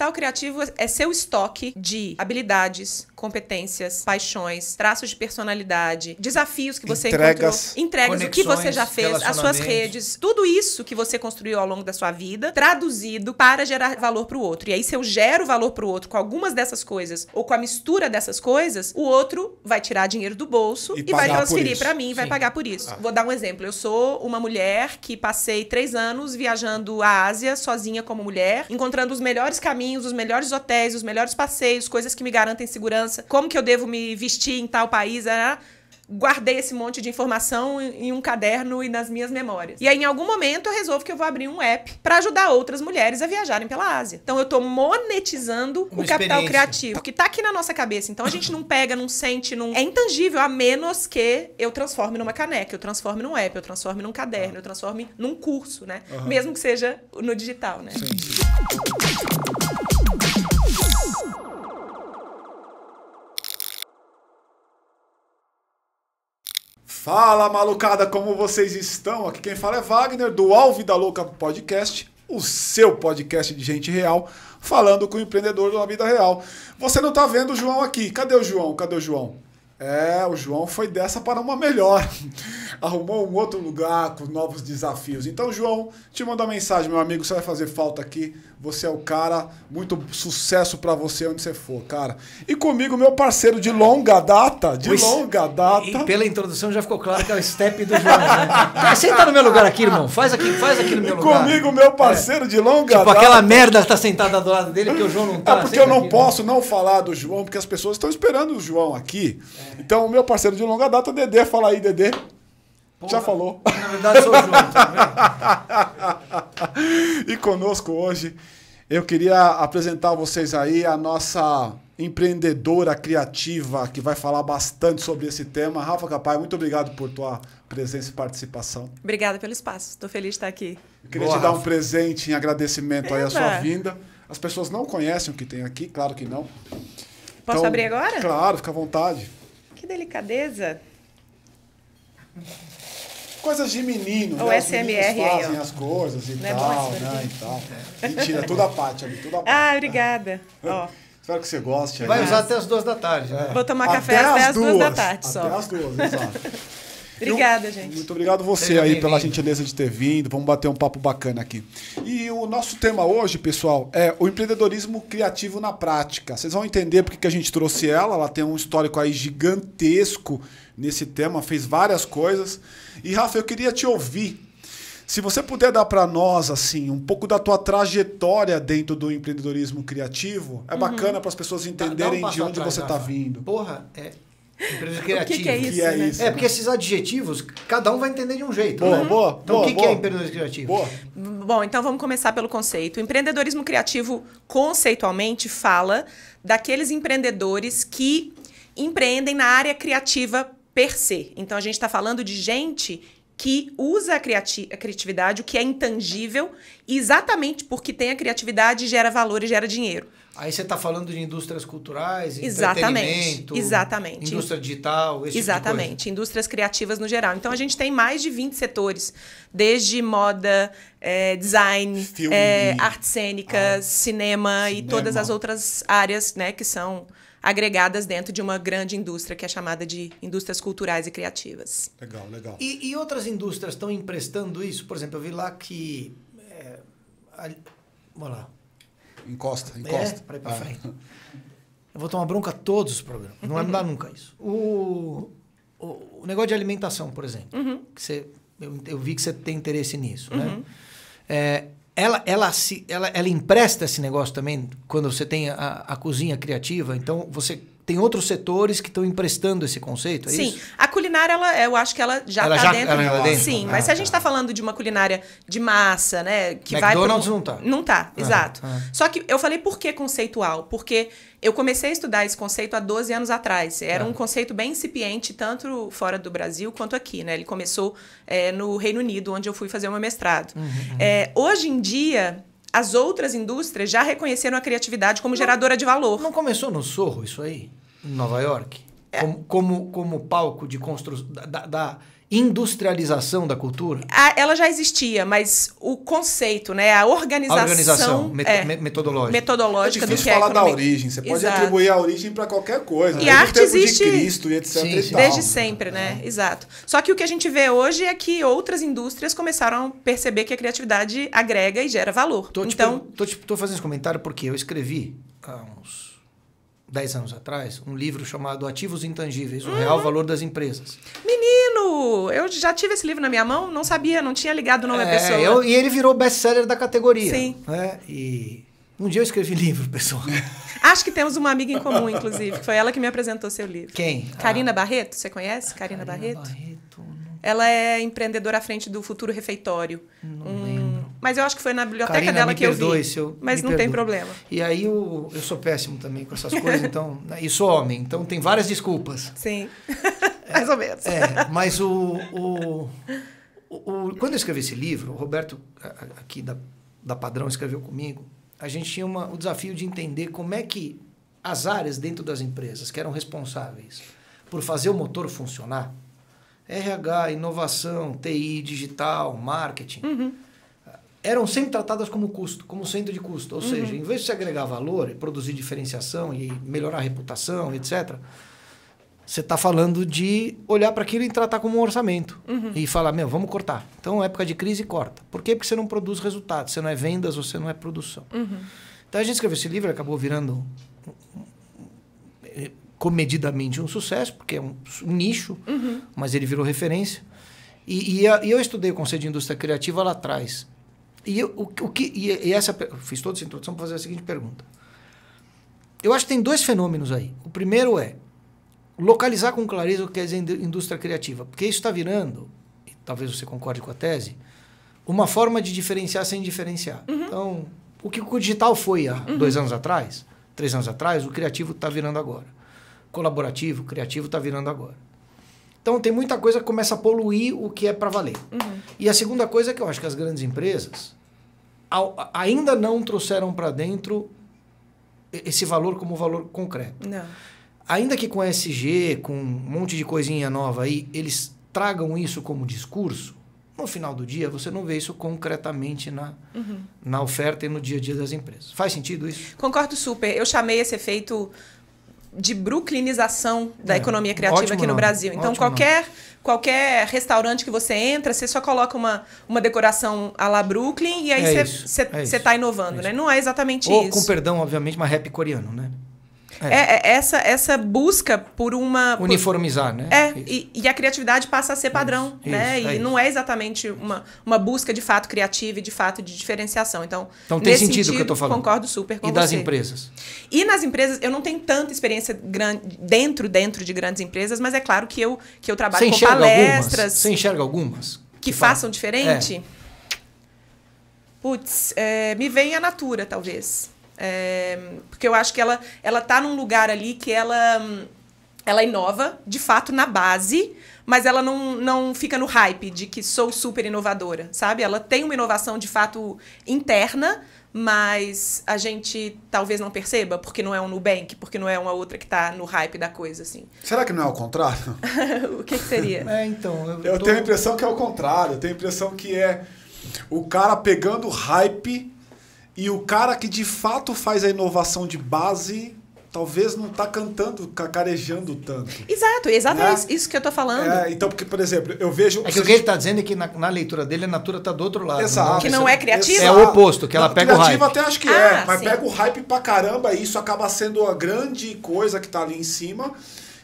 capital criativo é seu estoque de habilidades, competências, paixões, traços de personalidade, desafios que você entregas, encontrou, entregas, o que você já fez, as suas redes, tudo isso que você construiu ao longo da sua vida, traduzido para gerar valor para o outro. E aí, se eu gero valor para o outro com algumas dessas coisas ou com a mistura dessas coisas, o outro vai tirar dinheiro do bolso e, e vai transferir para mim, e vai pagar por isso. Ah. Vou dar um exemplo. Eu sou uma mulher que passei três anos viajando a Ásia sozinha como mulher, encontrando os melhores caminhos caminhos, os melhores hotéis, os melhores passeios, coisas que me garantem segurança, como que eu devo me vestir em tal país, né? guardei esse monte de informação em um caderno e nas minhas memórias. E aí, em algum momento, eu resolvo que eu vou abrir um app para ajudar outras mulheres a viajarem pela Ásia. Então, eu tô monetizando Uma o capital criativo, que tá aqui na nossa cabeça. Então, a gente não pega, não sente, não. É intangível, a menos que eu transforme numa caneca, eu transforme num app, eu transforme num caderno, eu transforme num curso, né? Uhum. Mesmo que seja no digital, né? Sim. Fala malucada, como vocês estão? Aqui quem fala é Wagner do Alve da Louca Podcast, o seu podcast de gente real, falando com o empreendedor da vida real. Você não tá vendo o João aqui? Cadê o João? Cadê o João? É, o João foi dessa para uma melhor. Arrumou um outro lugar com novos desafios. Então, João, te mando uma mensagem, meu amigo. Você vai fazer falta aqui. Você é o cara. Muito sucesso para você onde você for, cara. E comigo, meu parceiro de longa data. De pois, longa data. E pela introdução já ficou claro que é o step do João. Né? Senta no meu lugar aqui, irmão. Faz aqui, faz aqui no meu e lugar. Comigo, meu parceiro é. de longa tipo, data. Tipo aquela merda que tá sentada do lado dele, que o João não tá. É porque eu não aqui, né? posso não falar do João, porque as pessoas estão esperando o João aqui. É. Então, o meu parceiro de longa data, Dedê, fala aí, Dedê. Porra, Já falou. Na verdade, sou junto. Tá e conosco hoje, eu queria apresentar a vocês aí a nossa empreendedora criativa que vai falar bastante sobre esse tema. Rafa Capai, muito obrigado por tua presença e participação. Obrigada pelo espaço. Estou feliz de estar aqui. Eu queria Boa, te dar Rafa. um presente em agradecimento aí à sua vinda. As pessoas não conhecem o que tem aqui, claro que não. Posso então, abrir agora? Claro, fica à vontade delicadeza. Coisas de menino, o né? SMR fazem aí, as coisas e Não é tal, é né? E tal. Mentira, toda a parte ali, toda a ah, parte. Ah, obrigada. Ó. Espero que você goste. Vai aí. usar até as duas da tarde. Né? Vou tomar até café até, as duas. duas da tarde só. Até as duas, exato. Obrigada, eu, gente. Muito obrigado você Seja aí pela gentileza de ter vindo. Vamos bater um papo bacana aqui. E o nosso tema hoje, pessoal, é o empreendedorismo criativo na prática. Vocês vão entender porque que a gente trouxe ela. Ela tem um histórico aí gigantesco nesse tema, fez várias coisas. E, Rafa, eu queria te ouvir. Se você puder dar para nós assim um pouco da tua trajetória dentro do empreendedorismo criativo, é uhum. bacana para as pessoas entenderem dá, dá um de onde atrás, você está vindo. Porra, é, Empresa criativa. O que, que é isso? Né? Que é, né? é porque esses adjetivos, cada um vai entender de um jeito. Boa, né? boa. Então, boa, o que, boa. que é empreendedorismo criativo? Boa. Bom, então vamos começar pelo conceito. O empreendedorismo criativo, conceitualmente, fala daqueles empreendedores que empreendem na área criativa per se. Então, a gente está falando de gente que usa a, criati a, criatividade, o que é intangível, exatamente porque tem a criatividade, gera valor e gera dinheiro. Aí você está falando de indústrias culturais, exatamente, exatamente, indústria digital, esse exatamente, tipo de coisa. indústrias criativas no geral. Então a gente tem mais de 20 setores, desde moda, é, design, é, arte cênica, cinema, cinema, e todas as outras áreas, né, que são agregadas dentro de uma grande indústria que é chamada de indústrias culturais e criativas. Legal, legal. E, e outras indústrias estão emprestando isso? Por exemplo, eu vi lá que, é, vamos lá Encosta, encosta. É, para ir para ah. frente. Eu vou tomar bronca todos os programas. Não vai mudar nunca isso. O, o, o, negócio de alimentação, por exemplo. Uhum. Que você, eu, eu, vi que você tem interesse nisso, né? uhum. né? É, ela, ela, se, ela, ela empresta esse negócio também quando você tem a, a cozinha criativa. Então, você tem outros setores que estão emprestando esse conceito, é Sim. isso? A culinária, ela, eu acho que ela já está dentro. Ela, ela tá dentro. Sim, ah, mas se a tá. gente está falando de uma culinária de massa, né? Que McDonald's vai pro... não tá. Não tá, ah, exato. Ah. Só que eu falei por que conceitual? Porque eu comecei a estudar esse conceito há 12 anos atrás. Era tá. um conceito bem incipiente, tanto fora do Brasil quanto aqui, né? Ele começou é, no Reino Unido, onde eu fui fazer o meu mestrado. Uhum. É, hoje em dia as outras indústrias já reconheceram a criatividade como não, geradora de valor. Não começou no Sorro isso aí? Em Nova York? É. Como, como, como palco de construção da, da industrialização da cultura? A, ela já existia, mas o conceito, né, a organização, a organização é met é, metodológica. metodológica é difícil do que é falar é da origem, você pode Exato. atribuir a origem para qualquer coisa. E né? arte existe de Cristo e etc sim, e desde sempre, né? É. Exato. Só que o que a gente vê hoje é que outras indústrias começaram a perceber que a criatividade agrega e gera valor. Tô então, te, tô, tô fazendo esse comentário porque eu escrevi há uns 10 anos atrás, um livro chamado Ativos Intangíveis, o Real Valor das Empresas. Menino, eu já tive esse livro na minha mão, não sabia, não tinha ligado o nome é, da pessoa. Eu, e ele virou best-seller da categoria. Sim. Né? E um dia eu escrevi livro, pessoal. Acho que temos uma amiga em comum, inclusive, que foi ela que me apresentou seu livro. Quem? Karina ah. Barreto, você conhece? Karina Barreto? Barreto. Ela é empreendedora à frente do Futuro Refeitório. Não um mas eu acho que foi na biblioteca dela que perdoe, eu vi. Eu, mas não perdoe. tem problema. E aí eu, eu sou péssimo também com essas coisas, então. e sou homem, então tem várias desculpas. Sim. É, Mais ou menos. É, mas o, o, o, o, Quando eu escrevi esse livro, o Roberto, aqui da, da Padrão, escreveu comigo. A gente tinha uma, o desafio de entender como é que as áreas dentro das empresas que eram responsáveis por fazer o motor funcionar RH, inovação, TI, digital, marketing. Uhum eram sempre tratadas como custo, como centro de custo. Ou uhum. seja, em vez de se agregar valor e produzir diferenciação e melhorar a reputação, etc., você está falando de olhar para aquilo e tratar como um orçamento. Uhum. E falar, meu, vamos cortar. Então, é época de crise, corta. Por quê? Porque você não produz resultados. Você não é vendas, você não é produção. Uhum. Então, a gente escreveu esse livro, acabou virando comedidamente um sucesso, porque é um, um nicho, uhum. mas ele virou referência. E, e, a, e eu estudei o Conselho de indústria criativa lá atrás. E, eu, o, o que, e, e essa, fiz toda essa introdução para fazer a seguinte pergunta. Eu acho que tem dois fenômenos aí. O primeiro é localizar com clareza o que é indústria criativa, porque isso está virando, e talvez você concorde com a tese, uma forma de diferenciar sem diferenciar. Uhum. Então, o que o digital foi há uhum. dois anos atrás, três anos atrás, o criativo está virando agora. Colaborativo, criativo está virando agora. Então tem muita coisa que começa a poluir o que é para valer. Uhum. E a segunda coisa é que eu acho que as grandes empresas ao, ainda não trouxeram para dentro esse valor como valor concreto. Não. Ainda que com SG, com um monte de coisinha nova aí, eles tragam isso como discurso, no final do dia você não vê isso concretamente na, uhum. na oferta e no dia a dia das empresas. Faz sentido isso? Concordo super. Eu chamei esse efeito de brooklynização da é, economia criativa aqui no Brasil. Então, qualquer, nome. qualquer restaurante que você entra, você só coloca uma, uma decoração à la Brooklyn e aí é você é está é inovando, né? Não é exatamente Ou, isso. Ou, com perdão, obviamente, uma rap coreano, né? É, é. é. essa, essa busca por uma. Uniformizar, por... né? É, e, e, a criatividade passa a ser padrão, isso, né? Isso, e é não é exatamente uma, uma busca de fato criativa e de fato de diferenciação. Então, então tem sentido, o que eu tô falando. Concordo super com e você. E das empresas? E nas empresas, eu não tenho tanta experiência grande, dentro, dentro de grandes empresas, mas é claro que eu, que eu trabalho você com palestras. Algumas? Você enxerga algumas? Que, que façam fala? diferente? É. Putz, é, me vem a Natura, talvez. É, porque eu acho que ela, ela tá num lugar ali que ela, ela inova, de fato, na base, mas ela não, não fica no hype de que sou super inovadora, sabe? Ela tem uma inovação, de fato, interna, mas a gente talvez não perceba porque não é um Nubank, porque não é uma outra que está no hype da coisa, assim. Será que não é o contrário? o que, que, seria? É, então. Eu, eu tô... tenho a impressão que é o contrário. Eu tenho a impressão que é o cara pegando o hype e o cara que de fato faz a inovação de base talvez não está cantando, cacarejando tanto. Exato, é exatamente né? isso que eu estou falando. É, então, porque, por exemplo, eu vejo. É que o que ele está dizendo é que na, na, leitura dele a Natura está do outro lado. Exato. É? que não é criativa? É o oposto, que ela não, pega o hype. Criativa até acho que é, ah, é, mas sim. pega o hype pra caramba e isso acaba sendo a grande coisa que está ali em cima.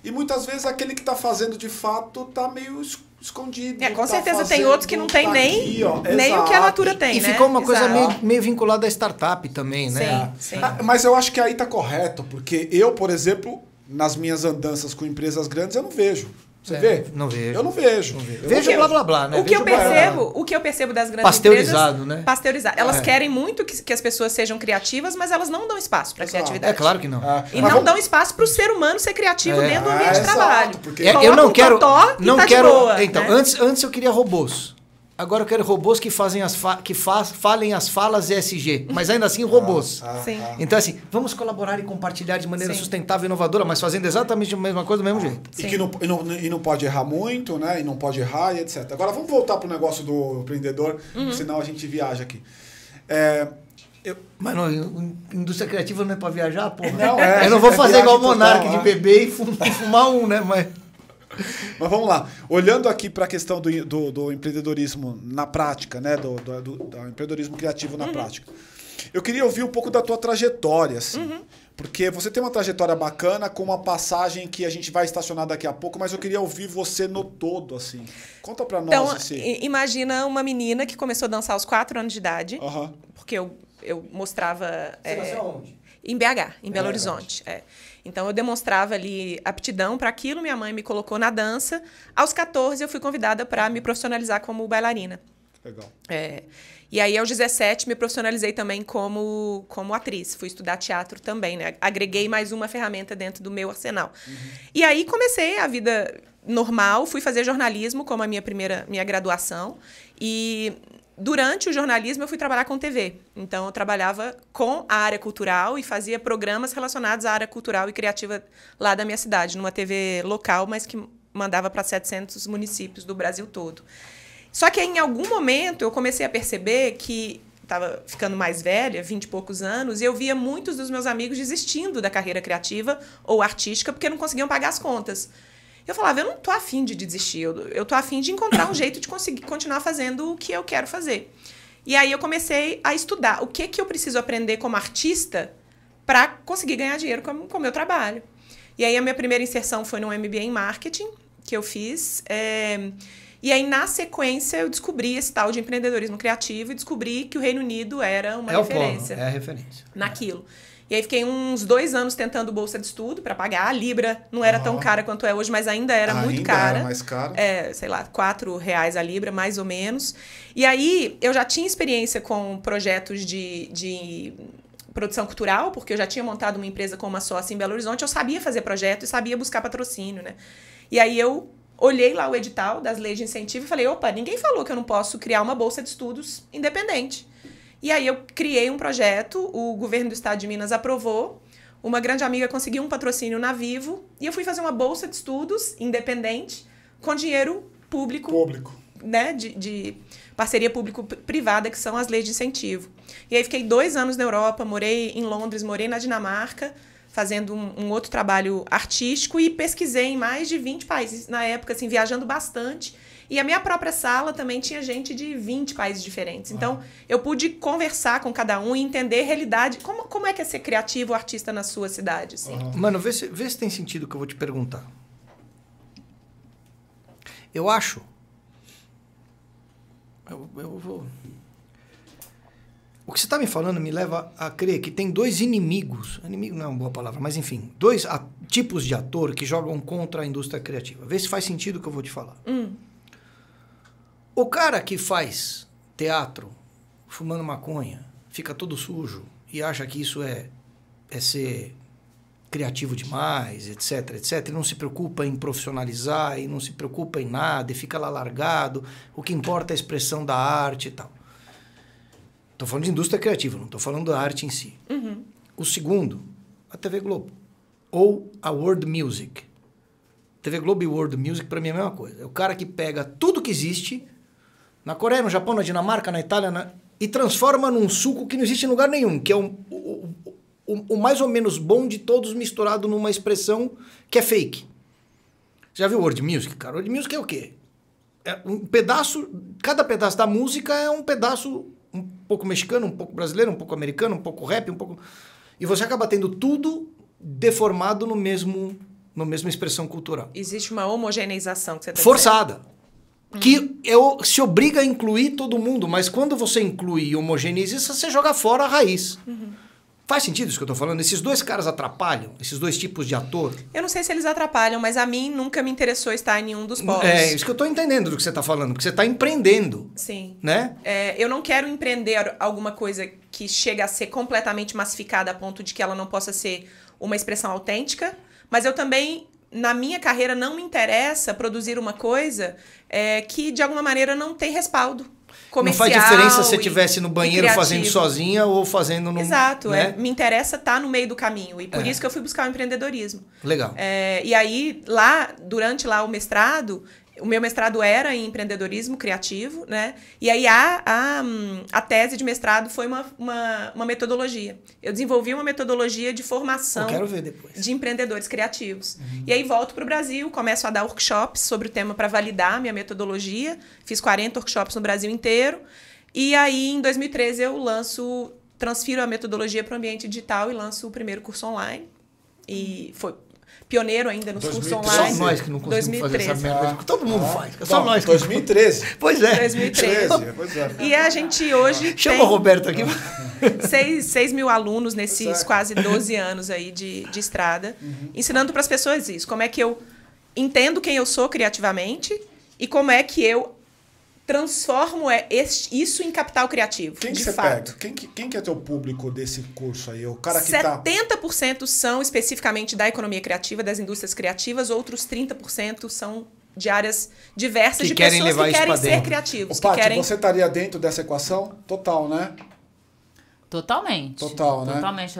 E muitas vezes aquele que está fazendo de fato está meio escuro escondido. É, com tá certeza fazendo, tem outros que não tem tá nem, aqui, nem o que a Natura tem. E, e né? ficou uma coisa meio, meio, vinculada à startup também, né? Sim, ah, sim. Ah, mas eu acho que aí tá correto, porque eu, por exemplo, nas minhas andanças com empresas grandes, eu não vejo. Você é, vê? Não vejo. Eu não vejo. Não vejo. vejo blá blá blá, né? O que vejo eu percebo, blá, blá. o que eu percebo das grandes pasteurizado, empresas, né? Pasteurizado, Elas é. querem muito que, que, as pessoas sejam criativas, mas elas não dão espaço para é criatividade. É claro que não. Ah, e ah, não vamos... dão espaço para o ser humano ser criativo é. dentro do ambiente de ah, é trabalho. Exato, porque... É, eu não um quero não tá quero boa, Então, né? antes antes eu queria robôs. Agora eu quero robôs que, fazem as fa que fa falem as falas ESG, mas ainda assim robôs. Ah, ah, ah, então, assim, vamos colaborar e compartilhar de maneira Sim. sustentável e inovadora, mas fazendo exatamente a mesma coisa do mesmo ah, jeito. E, que não, e, não, e não pode errar muito, né? E não pode errar e etc. Agora vamos voltar para o negócio do empreendedor, uhum. senão a gente viaja aqui. É, eu... Mas não, indústria criativa não é para viajar, Não, é, eu não vou é fazer igual o Monark total, de é. beber e fumar um, né? Mas... Mas vamos lá. Olhando aqui para a questão do, do, do, empreendedorismo na prática, né? Do, do, do empreendedorismo criativo na uhum. prática. Eu queria ouvir um pouco da tua trajetória, assim. Uhum. Porque você tem uma trajetória bacana com uma passagem que a gente vai estacionar daqui a pouco, mas eu queria ouvir você no todo, assim. Conta pra nós. Então, imagina uma menina que começou a dançar aos 4 anos de idade, uhum. porque eu, eu mostrava... Você é, onde? Em BH, em Belo é, Horizonte. É. Então eu demonstrava ali aptidão para aquilo, minha mãe me colocou na dança. Aos 14 eu fui convidada para me profissionalizar como bailarina. Legal. É, e aí, aos 17, me profissionalizei também como, como atriz. Fui estudar teatro também, né? Agreguei uhum. mais uma ferramenta dentro do meu arsenal. Uhum. E aí comecei a vida normal, fui fazer jornalismo como a minha primeira minha graduação. E durante o jornalismo eu fui trabalhar com TV. Então eu trabalhava com a área cultural e fazia programas relacionados à área cultural e criativa lá da minha cidade, numa TV local, mas que mandava para 700 municípios do Brasil todo. Só que em algum momento eu comecei a perceber que estava ficando mais velha, 20 e poucos anos, e eu via muitos dos meus amigos desistindo da carreira criativa ou artística porque não conseguiam pagar as contas. Eu falava, eu não tô afim de desistir, eu, tô afim de encontrar um jeito de conseguir continuar fazendo o que eu quero fazer. E aí eu comecei a estudar o que que eu preciso aprender como artista para conseguir ganhar dinheiro com o meu trabalho. E aí a minha primeira inserção foi no MBA em marketing que eu fiz. É... E aí, na sequência, eu descobri esse tal de empreendedorismo criativo e descobri que o Reino Unido era uma é referência. O polo, é a referência. Naquilo. É. E aí fiquei uns dois anos tentando bolsa de estudo para pagar. A Libra não era tão cara quanto é hoje, mas ainda era ainda muito cara. Era mais cara. É, sei lá, quatro reais a Libra, mais ou menos. E aí eu já tinha experiência com projetos de, de produção cultural, porque eu já tinha montado uma empresa com uma sócia em Belo Horizonte. Eu sabia fazer projeto e sabia buscar patrocínio, né? E aí eu olhei lá o edital das leis de incentivo e falei: opa, ninguém falou que eu não posso criar uma bolsa de estudos independente. E aí eu criei um projeto, o governo do estado de Minas aprovou, uma grande amiga conseguiu um patrocínio na Vivo e eu fui fazer uma bolsa de estudos independente com dinheiro público. Público. Né, de, de parceria público-privada, que são as leis de incentivo. E aí fiquei dois anos na Europa, morei em Londres, morei na Dinamarca, fazendo um, um, outro trabalho artístico e pesquisei em mais de 20 países na época, assim, viajando bastante e a minha própria sala também tinha gente de 20 países diferentes. Então, eu pude conversar com cada um e entender realidade. Como, como é que é ser criativo artista na sua cidade? Assim? Mano, vê se, vê se tem sentido o que eu vou te perguntar. Eu acho. Eu, eu vou. O que você está me falando me leva a crer que tem dois inimigos. Inimigo não é uma boa palavra, mas enfim. Dois tipos de ator que jogam contra a indústria criativa. Vê se faz sentido o que eu vou te falar. Hum. O cara que faz teatro fumando maconha, fica todo sujo e acha que isso é, é ser criativo demais, etc, etc, e não se preocupa em profissionalizar e não se preocupa em nada e fica lá largado, o que importa é a expressão da arte e tal. Estou falando de indústria criativa, não estou falando da arte em si. Uhum. O segundo, a TV Globo. Ou a World Music. TV Globo e World Music, para mim, é a mesma coisa. É o cara que pega tudo que existe na Coreia, no Japão, na Dinamarca, na Itália, na... e transforma num suco que não existe em lugar nenhum, que é um, o, o, o mais ou menos bom de todos misturado numa expressão que é fake. Já viu word Music, cara? word Music é o quê? É um pedaço, cada pedaço da música é um pedaço um pouco mexicano, um pouco brasileiro, um pouco americano, um pouco rap, um pouco e você acaba tendo tudo deformado no mesmo na mesma expressão cultural. Existe uma homogeneização que você tá Forçada. Dizendo que se obriga a incluir todo mundo, mas quando você inclui e homogeneiza isso, você joga fora a raiz. Uhum. Faz sentido isso que eu tô falando? Esses dois caras atrapalham? Esses dois tipos de ator? Eu não sei se eles atrapalham, mas a mim nunca me interessou estar em nenhum dos polos. É, isso que eu tô entendendo do que você tá falando, porque você tá empreendendo. Sim. Né? É, eu não quero empreender alguma coisa que chega a ser completamente massificada a ponto de que ela não possa ser uma expressão autêntica, mas eu também na minha carreira não me interessa produzir uma coisa é, que de alguma maneira não tem respaldo. Comercial não faz diferença se você estivesse no banheiro fazendo sozinha ou fazendo no. Exato, né? é, me interessa estar tá no meio do caminho. E por é. isso que eu fui buscar o empreendedorismo. Legal. É, e aí, lá, durante lá o mestrado, o meu mestrado era em empreendedorismo criativo, né? E aí a, a, a tese de mestrado foi uma, uma, uma, metodologia. Eu desenvolvi uma metodologia de formação de empreendedores criativos. Uhum. E aí volto para o Brasil, começo a dar workshops sobre o tema para validar minha metodologia. Fiz 40 workshops no Brasil inteiro. E aí, em 2013, eu lanço, transfiro a metodologia para o ambiente digital e lanço o primeiro curso online. E foi pioneiro ainda nos 2013. cursos online. Só nós que não conseguimos 2013. fazer essa merda. Ah. Todo mundo ah. faz. Só Bom, nós. 2013. Pois é. 2013. pois é. E a gente hoje ah. Chama o Roberto aqui. 6, mil alunos nesses quase 12 anos aí de, de estrada, uhum. ensinando para as pessoas isso. Como é que eu entendo quem eu sou criativamente e como é que eu transformo é este, isso em capital criativo. Quem de que fato. Pega? Quem, quem que é teu público desse curso aí? O cara que 70% tá... são especificamente da economia criativa, das indústrias criativas, outros 30% são de áreas diversas que de pessoas que querem ser criativos. Ô, que o querem... você estaria dentro dessa equação? Total, né? Totalmente. Total, né? Totalmente.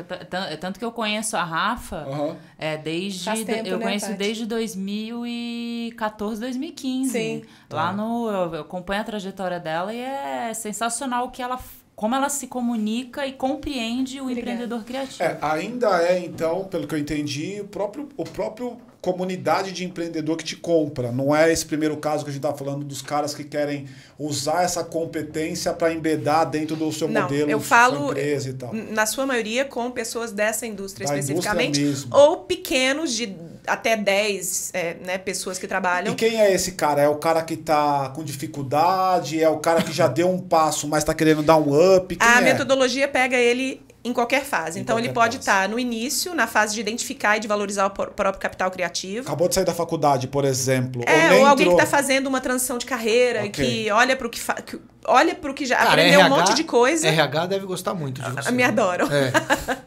Tanto que eu conheço a Rafa uhum. é, desde. Tempo, eu né, conheço desde 2014, 2015. Sim. Lá tá. no. Eu, acompanho a trajetória dela e é sensacional que ela como ela se comunica e compreende o Obrigada. empreendedor criativo. É, ainda é, então, pelo que eu entendi, o próprio, o próprio comunidade de empreendedor que te compra. Não é esse primeiro caso que a gente está falando dos caras que querem usar essa competência para embedar dentro do seu Não, modelo eu falo, empresa e tal. Na sua maioria, com pessoas dessa indústria da especificamente. Indústria ou pequenos de até 10 é, né, pessoas que trabalham. E quem é esse cara? É o cara que está com dificuldade? É o cara que já deu um passo, mas está querendo dar um up? Quem a é? metodologia pega ele em qualquer fase. Em então, qualquer ele pode estar tá no início, na fase de identificar e de valorizar o próprio capital criativo. Acabou de sair da faculdade, por exemplo. É, ou, ou alguém que está fazendo uma transição de carreira okay. e que olha para o que, fa... que, olha para o que já Cara, aprendeu RH, um monte de coisa. RH deve gostar muito de ah, você. Me adoram. É.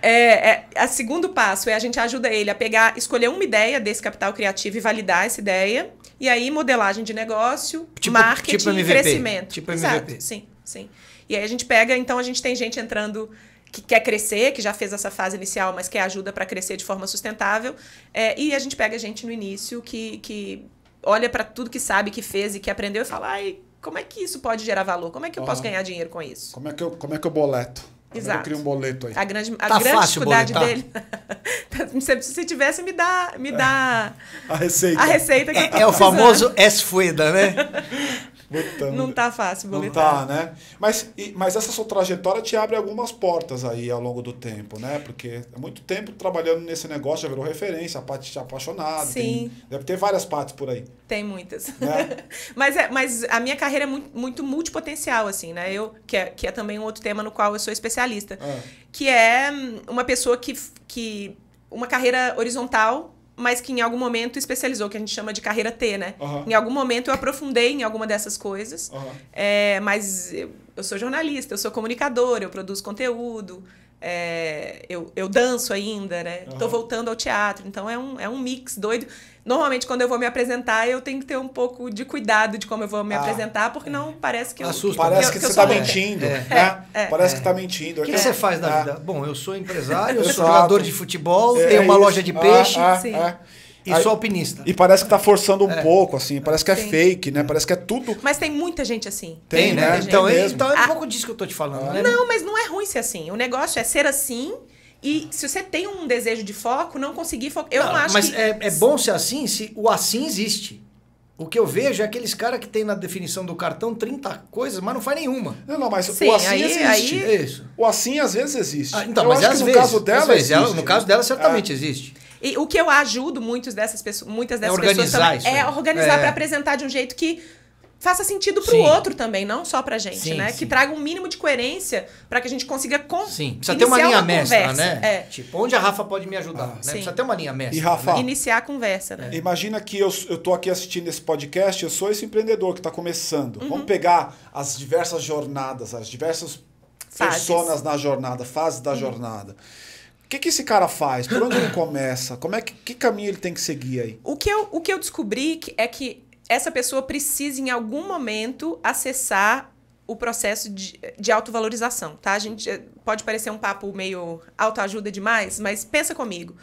É, é, a segundo passo é a gente ajuda ele a pegar, escolher uma ideia desse capital criativo e validar essa ideia. E aí, modelagem de negócio, tipo, marketing tipo MVP, crescimento. Tipo Exato, MVP. sim, sim. E aí a gente pega, então a gente tem gente entrando que quer crescer, que já fez essa fase inicial, mas quer ajuda para crescer de forma sustentável. É, e a gente pega gente no início que, que olha para tudo que sabe, que fez e que aprendeu e fala: Ai, como é que isso pode gerar valor? Como é que eu posso ganhar dinheiro com isso? Como é que eu, como é que eu boleto? É Exato. Eu crio um boleto aí. A grande, a tá grande dificuldade boletar. dele. se, se tivesse, me dá, me é. dá a receita. A receita que é, é o famoso esfueda, né? Botando. Não tá fácil boletar. Não tá, né? Mas, mas essa sua trajetória te abre algumas portas aí ao longo do tempo, né? Porque há é muito tempo trabalhando nesse negócio, já virou referência, a parte te apaixonada. Sim. Tem, deve ter várias partes por aí. Tem muitas. Né? mas, é, mas a minha carreira é muito, muito multipotencial, assim, né? Eu, que, é, que é também um outro tema no qual eu sou especialista. É. Que é uma pessoa que, que. Uma carreira horizontal mas que em algum momento especializou, que a gente chama de carreira T, né? Uhum. Em algum momento eu aprofundei em alguma dessas coisas, uhum. é, mas eu, eu, sou jornalista, eu sou comunicadora, eu produzo conteúdo, é, eu, eu danço ainda, né? Estou voltando ao teatro, então é um, é um mix doido. Normalmente, quando eu vou me apresentar, eu tenho que ter um pouco de cuidado de como eu vou me ah, apresentar, porque é. não parece que eu. Parece que, que, que você está mentindo. É. Né? É, é, parece que está mentindo. O que, que é. você faz na ah. vida? Bom, eu sou empresário, eu sou jogador de futebol, é tenho uma isso. loja de peixe. Ah, ah sim. Ah. E sou alpinista. E parece que tá forçando um é. pouco, assim. Parece que é Sim. fake, né? Parece que é tudo. Mas tem muita gente assim. Tem, tem né? né? Então, é, então é um pouco disso que eu tô te falando, ah. né? Não, mas não é ruim ser assim. O negócio é ser assim e se você tem um desejo de foco, não conseguir focar. Eu não, acho mas que. Mas é, é bom ser assim se o assim existe. O que eu vejo é aqueles caras que tem na definição do cartão 30 coisas, mas não faz nenhuma. Não, não, mas Sim, o assim aí, existe. Aí... É isso. O assim às vezes existe. Ah, então, eu mas no caso dela. Vezes, ela, no caso dela, certamente é. existe. E o que eu ajudo muitos dessas pessoas, muitas dessas é pessoas também, isso. é organizar é. para apresentar de um jeito que faça sentido para o outro também, não só para gente, sim, né? Sim. Que traga um mínimo de coerência para que a gente consiga com Sim, precisa ter uma linha uma mestra, conversa. né? É. Tipo, onde a Rafa pode me ajudar, ah, né? Sim. Precisa ter uma linha mestra. E Rafa, né? iniciar a conversa, né? É. Imagina que eu, eu tô aqui assistindo esse podcast, eu sou esse empreendedor que está começando. Uhum. Vamos pegar as diversas jornadas, as diversas fases. personas na jornada, fases da uhum. jornada. O que, que esse cara faz? Por onde ele começa? Como é que, que caminho ele tem que seguir aí? O que eu, o que eu descobri é que essa pessoa precisa, em algum momento, acessar o processo de, de autovalorização, tá? A gente eh, pode parecer um papo meio autoajuda demais, mas pensa comigo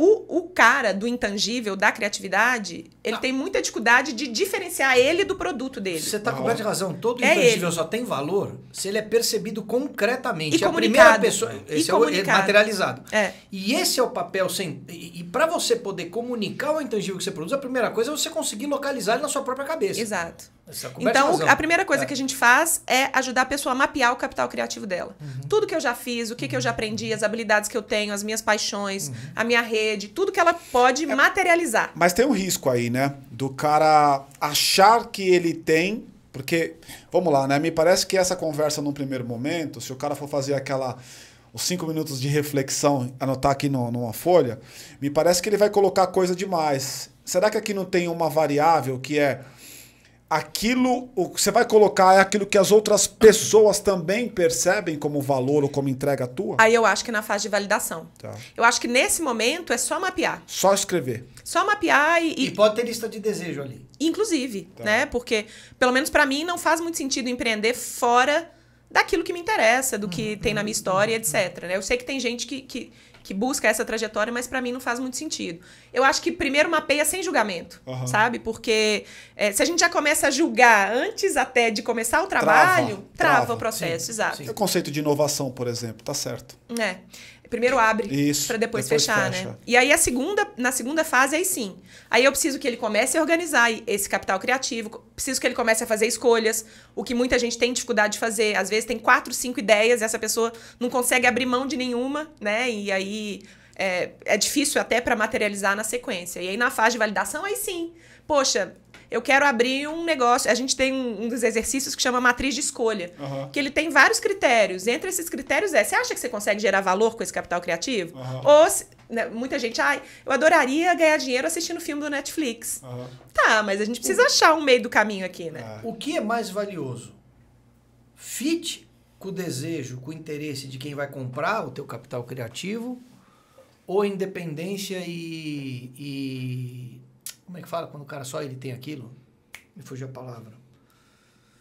o, o cara do intangível, da criatividade, ele ah. tem muita dificuldade de diferenciar ele do produto dele. Você está com grande razão. Todo é intangível ele. só tem valor se ele é percebido concretamente. E é a primeira pessoa. Esse e é, é comunicado. o é materializado. É. E esse é o papel. Sem, e, e para você poder comunicar o intangível que você produz, a primeira coisa é você conseguir localizar ele na sua própria cabeça. Exato. Então, a primeira coisa é. que a gente faz é ajudar a pessoa a mapear o capital criativo dela. Uhum. Tudo que eu já fiz, o que, que eu já aprendi, as habilidades que eu tenho, as minhas paixões, uhum. a minha rede, tudo que ela pode é, materializar. Mas tem um risco aí, né? Do cara achar que ele tem. Porque, vamos lá, né? Me parece que essa conversa, num primeiro momento, se o cara for fazer aquela os cinco minutos de reflexão, anotar aqui no, numa folha, me parece que ele vai colocar coisa demais. Será que aqui não tem uma variável que é aquilo o que você vai colocar é aquilo que as outras pessoas também percebem como valor ou como entrega tua? Aí eu acho que na fase de validação. Tá. Eu acho que nesse momento é só mapear. Só escrever. Só mapear e. E, e pode ter lista de desejo ali. Inclusive, tá. né? Porque, pelo menos para mim, não faz muito sentido empreender fora daquilo que me interessa, do que uhum. tem na minha história, etc. Né? Eu sei que tem gente que, que que busca essa trajetória, mas para mim não faz muito sentido. Eu acho que primeiro mapeia sem julgamento, uhum. sabe? Porque é, se a gente já começa a julgar antes até de começar o trabalho, trava, trava, trava o processo, sim, exato. Sim. O conceito de inovação, por exemplo, tá certo. É. Primeiro abre para depois, depois fechar, fecha. né? E aí a segunda, na segunda fase, aí sim. Aí eu preciso que ele comece a organizar esse capital criativo, preciso que ele comece a fazer escolhas, o que muita gente tem dificuldade de fazer. Às vezes tem quatro, cinco ideias e essa pessoa não consegue abrir mão de nenhuma, né? E aí é, é difícil até para materializar na sequência. E aí na fase de validação, aí sim poxa, eu quero abrir um negócio. A gente tem um, um dos exercícios que chama matriz de escolha, uhum. que ele tem vários critérios. Entre esses critérios é: você acha que você consegue gerar valor com esse capital criativo? Uhum. Ou se, né, muita gente, ai, eu adoraria ganhar dinheiro assistindo filme do Netflix. Uhum. Tá, mas a gente precisa o... achar um meio do caminho aqui, né? É. O que é mais valioso? Fit com o desejo, com o interesse de quem vai comprar o teu capital criativo? Ou independência e, e como é que fala quando o cara só ele tem aquilo? Me fugiu a palavra.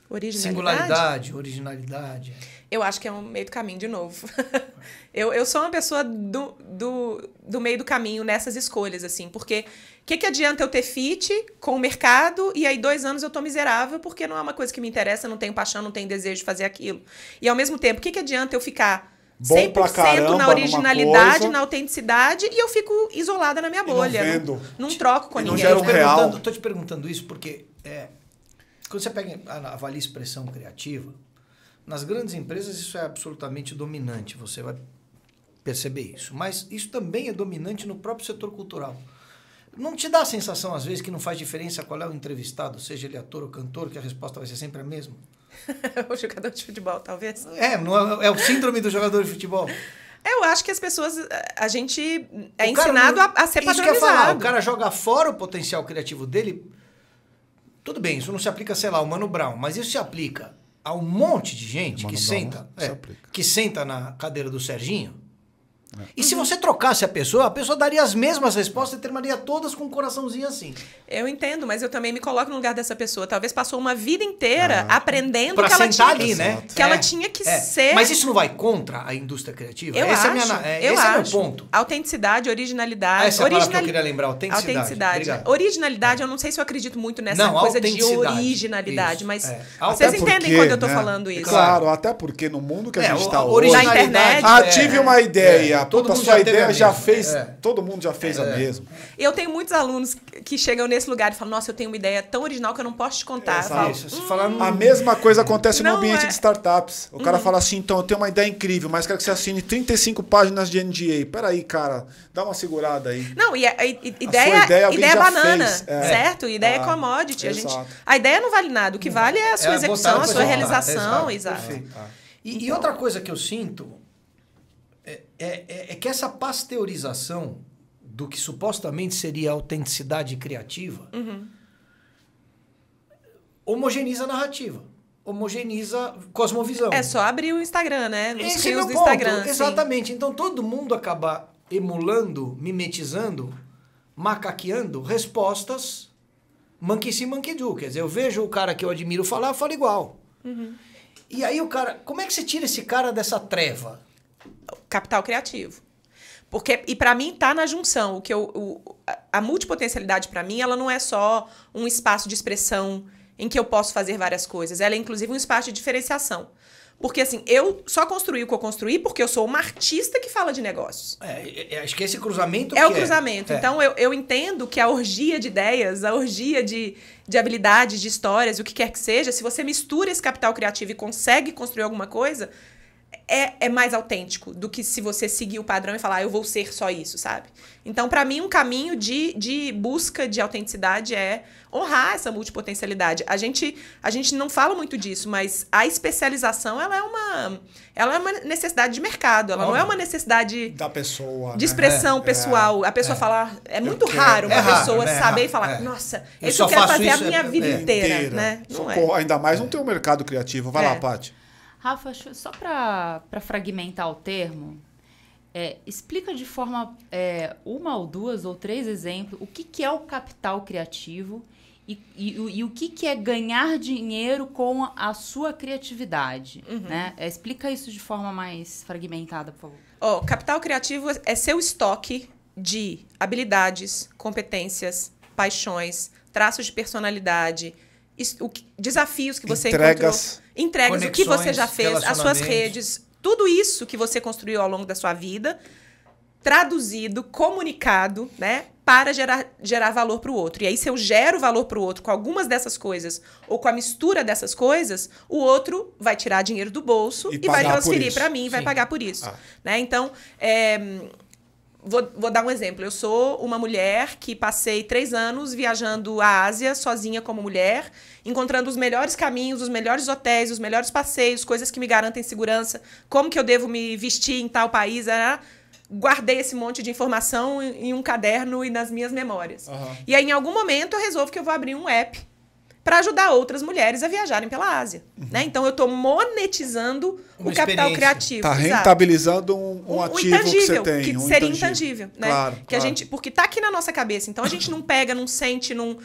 Originalidade? Singularidade, originalidade. É. Eu acho que é um meio do caminho de novo. eu, eu sou uma pessoa do, do, do meio do caminho nessas escolhas, assim, porque o que, que adianta eu ter fit com o mercado e aí dois anos eu tô miserável porque não é uma coisa que me interessa, não tenho paixão, não tenho desejo de fazer aquilo. E ao mesmo tempo, o que, que adianta eu ficar Bom 100% caramba, na originalidade, na autenticidade, e eu fico isolada na minha bolha. E não, vendo. não, não troco com e ninguém. Não real. Tô te perguntando isso porque é, quando você pega, avalia expressão criativa, nas grandes empresas isso é absolutamente dominante, você vai perceber isso. Mas isso também é dominante no próprio setor cultural. Não te dá a sensação, às vezes, que não faz diferença qual é o entrevistado, seja ele ator ou cantor, que a resposta vai ser sempre a mesma? o jogador de futebol, talvez. É, não é, é o síndrome do jogador de futebol. Eu acho que as pessoas. A gente é o ensinado cara, a, a ser isso padronizado. que eu falar, o cara joga fora o potencial criativo dele. Tudo bem, isso não se aplica, sei lá, ao Mano Brown, mas isso se aplica a um monte de gente Mano que Brown senta, é, que senta na cadeira do Serginho e uhum. se você trocasse a pessoa, a pessoa daria as mesmas respostas e terminaria todas com um coraçãozinho assim. Eu entendo, mas eu também me coloco no lugar dessa pessoa. Talvez passou uma vida inteira ah. aprendendo pra que ela tinha ali, que, né? que é. ela tinha que é. ser. Mas isso não vai contra a indústria criativa? Eu é acho. É minha, eu esse é acho. é meu ponto. Autenticidade, originalidade. Ah, essa original... é que eu queria lembrar, autenticidade. Autenticidade. Originalidade, é. eu não sei se eu acredito muito nessa não, coisa de originalidade, isso. mas vocês porque, entendem quando eu tô né? falando isso. Claro, até porque no mundo que a gente está hoje... Na internet. Ah, tive uma ideia a, todo sua ideia a já fez, é. todo mundo já fez é. a mesma. Eu tenho muitos alunos que chegam nesse lugar e falam: Nossa, eu tenho uma ideia tão original que eu não posso te contar. Falo, hum, a mesma coisa acontece no ambiente é. de startups. O cara hum. fala assim: Então, eu tenho uma ideia incrível, mas quero que você assine 35 páginas de NDA. Peraí, cara, dá uma segurada aí. Não, e, a, e ideia, ideia, ideia banana, fez, é. certo? Ideia é ah, commodity. A, gente, a ideia não vale nada. O que vale é a sua é execução, a sua realização. Exato. Ah. E, então. e, outra coisa que eu sinto, é, é, é que essa pasteurização do que supostamente seria a autenticidade criativa uhum. homogeniza a narrativa. Homogeniza cosmovisão. É só abrir o Instagram, né? Os Esse é meu do ponto. Instagram. Exatamente. Sim. Então todo mundo acaba emulando, mimetizando, macaqueando respostas manque do. Quer dizer, eu vejo o cara que eu admiro falar, eu falo igual. Uhum. E aí o cara. Como é que você tira esse cara dessa treva? capital criativo. Porque, e para mim tá na junção, o que eu, o, a multipotencialidade para mim, ela não é só um espaço de expressão em que eu posso fazer várias coisas, ela é inclusive um espaço de diferenciação. Porque assim, eu só construí o que eu construí porque eu sou uma artista que fala de negócios. É, é, é acho que esse cruzamento. É o é. cruzamento. É. Então eu, eu entendo que a orgia de ideias, a orgia de, de habilidades, de histórias, o que quer que seja, se você mistura esse capital criativo e consegue construir alguma coisa, é, é mais autêntico do que se você seguir o padrão e falar, ah, eu vou ser só isso, sabe? Então, para mim, um caminho de, de busca de autenticidade é honrar essa multipotencialidade. A gente, a gente não fala muito disso, mas a especialização ela é uma, ela é uma necessidade de mercado, ela Óbvio. não é uma necessidade da pessoa, de né? expressão né? pessoal. É, a pessoa é, falar, é muito quero, raro uma é raro, pessoa né? saber e falar, é. nossa, eu isso eu quero fazer a minha vida é. inteira, inteira, né? Não Socorro, é. Ainda mais não tem um mercado criativo. Vai lá, Paty. Rafa, só para fragmentar o termo, é, explica de forma é, uma ou duas ou três exemplos o que, que é o capital criativo e, e, e, o que, que é ganhar dinheiro com a sua criatividade? Uhum. Né? É, explica isso de forma mais fragmentada, por favor. Oh, capital criativo é seu estoque de habilidades, competências, paixões, traços de personalidade, desafios que você Entregas. encontrou entregas, o que você já fez, as suas redes, tudo isso que você construiu ao longo da sua vida, traduzido, comunicado, né? Para gerar, gerar valor para o outro. E aí, se eu gero valor para o outro com algumas dessas coisas ou com a mistura dessas coisas, o outro vai tirar dinheiro do bolso e, e vai transferir para mim, e vai pagar por isso. Ah. Né? Então, é, vou, vou dar um exemplo. Eu sou uma mulher que passei três anos viajando a Ásia sozinha como mulher, encontrando os melhores caminhos, os melhores hotéis, os melhores passeios, coisas que me garantem segurança, como que eu devo me vestir em tal país. Era, né? guardei esse monte de informação em um caderno e nas minhas memórias. Uhum. E aí, em algum momento, eu resolvo que eu vou abrir um app para ajudar outras mulheres a viajarem pela Ásia. Uhum. Né? Então eu estou monetizando Uma o capital criativo. Está rentabilizando um, um, um ativo que você tem. Que um seria intangível. intangível né? Claro, que claro. A gente, porque está aqui na nossa cabeça. Então a gente não pega, não sente, não...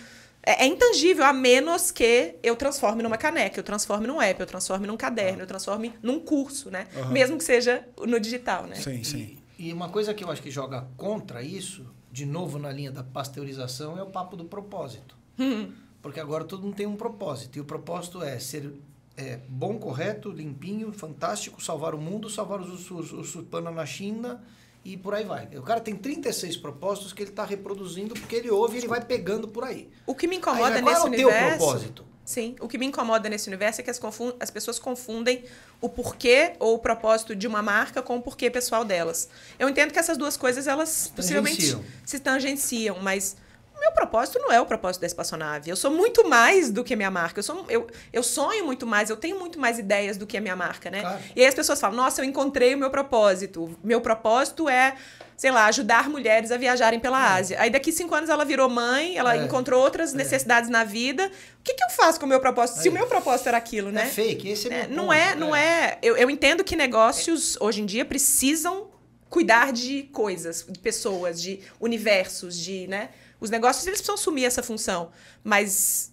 É, é, intangível, a menos que eu transforme numa caneca, eu transforme num app, eu transforme num caderno, ah. eu transforme num curso, né? Uhum. Mesmo que seja no digital, né? Sim, sim. E, e uma coisa que eu acho que joga contra isso, de novo na linha da pasteurização, é o papo do propósito. Hum. Porque agora todo mundo tem um propósito. E o propósito é ser é, bom, correto, limpinho, fantástico, salvar o mundo, salvar os, supana na China e por aí vai. O cara tem 36 propósitos que ele está reproduzindo porque ele ouve e ele vai pegando por aí. O que me incomoda aí, nesse universo... Qual é o teu propósito? Sim, o que me incomoda nesse universo é que as, as, pessoas confundem o porquê ou o propósito de uma marca com o porquê pessoal delas. Eu entendo que essas duas coisas, elas possivelmente se tangenciam, mas meu propósito não é o propósito da espaçonave. Eu sou muito mais do que a minha marca. Eu, sou, eu, eu sonho muito mais, eu tenho muito mais ideias do que a minha marca, né? Claro. E aí as pessoas falam, nossa, eu encontrei o meu propósito. Meu propósito é sei lá, ajudar mulheres a viajarem pela é. Ásia. Aí daqui cinco anos ela virou mãe, ela é. encontrou outras é. necessidades na vida. O que, que eu faço com o meu propósito? Aí. Se o meu propósito era aquilo, é né? É fake, esse é, é meu ponto, Não é, é, não é. Eu, eu entendo que negócios hoje em dia precisam cuidar de coisas, de pessoas, de universos, de, né? Os negócios eles precisam assumir essa função, mas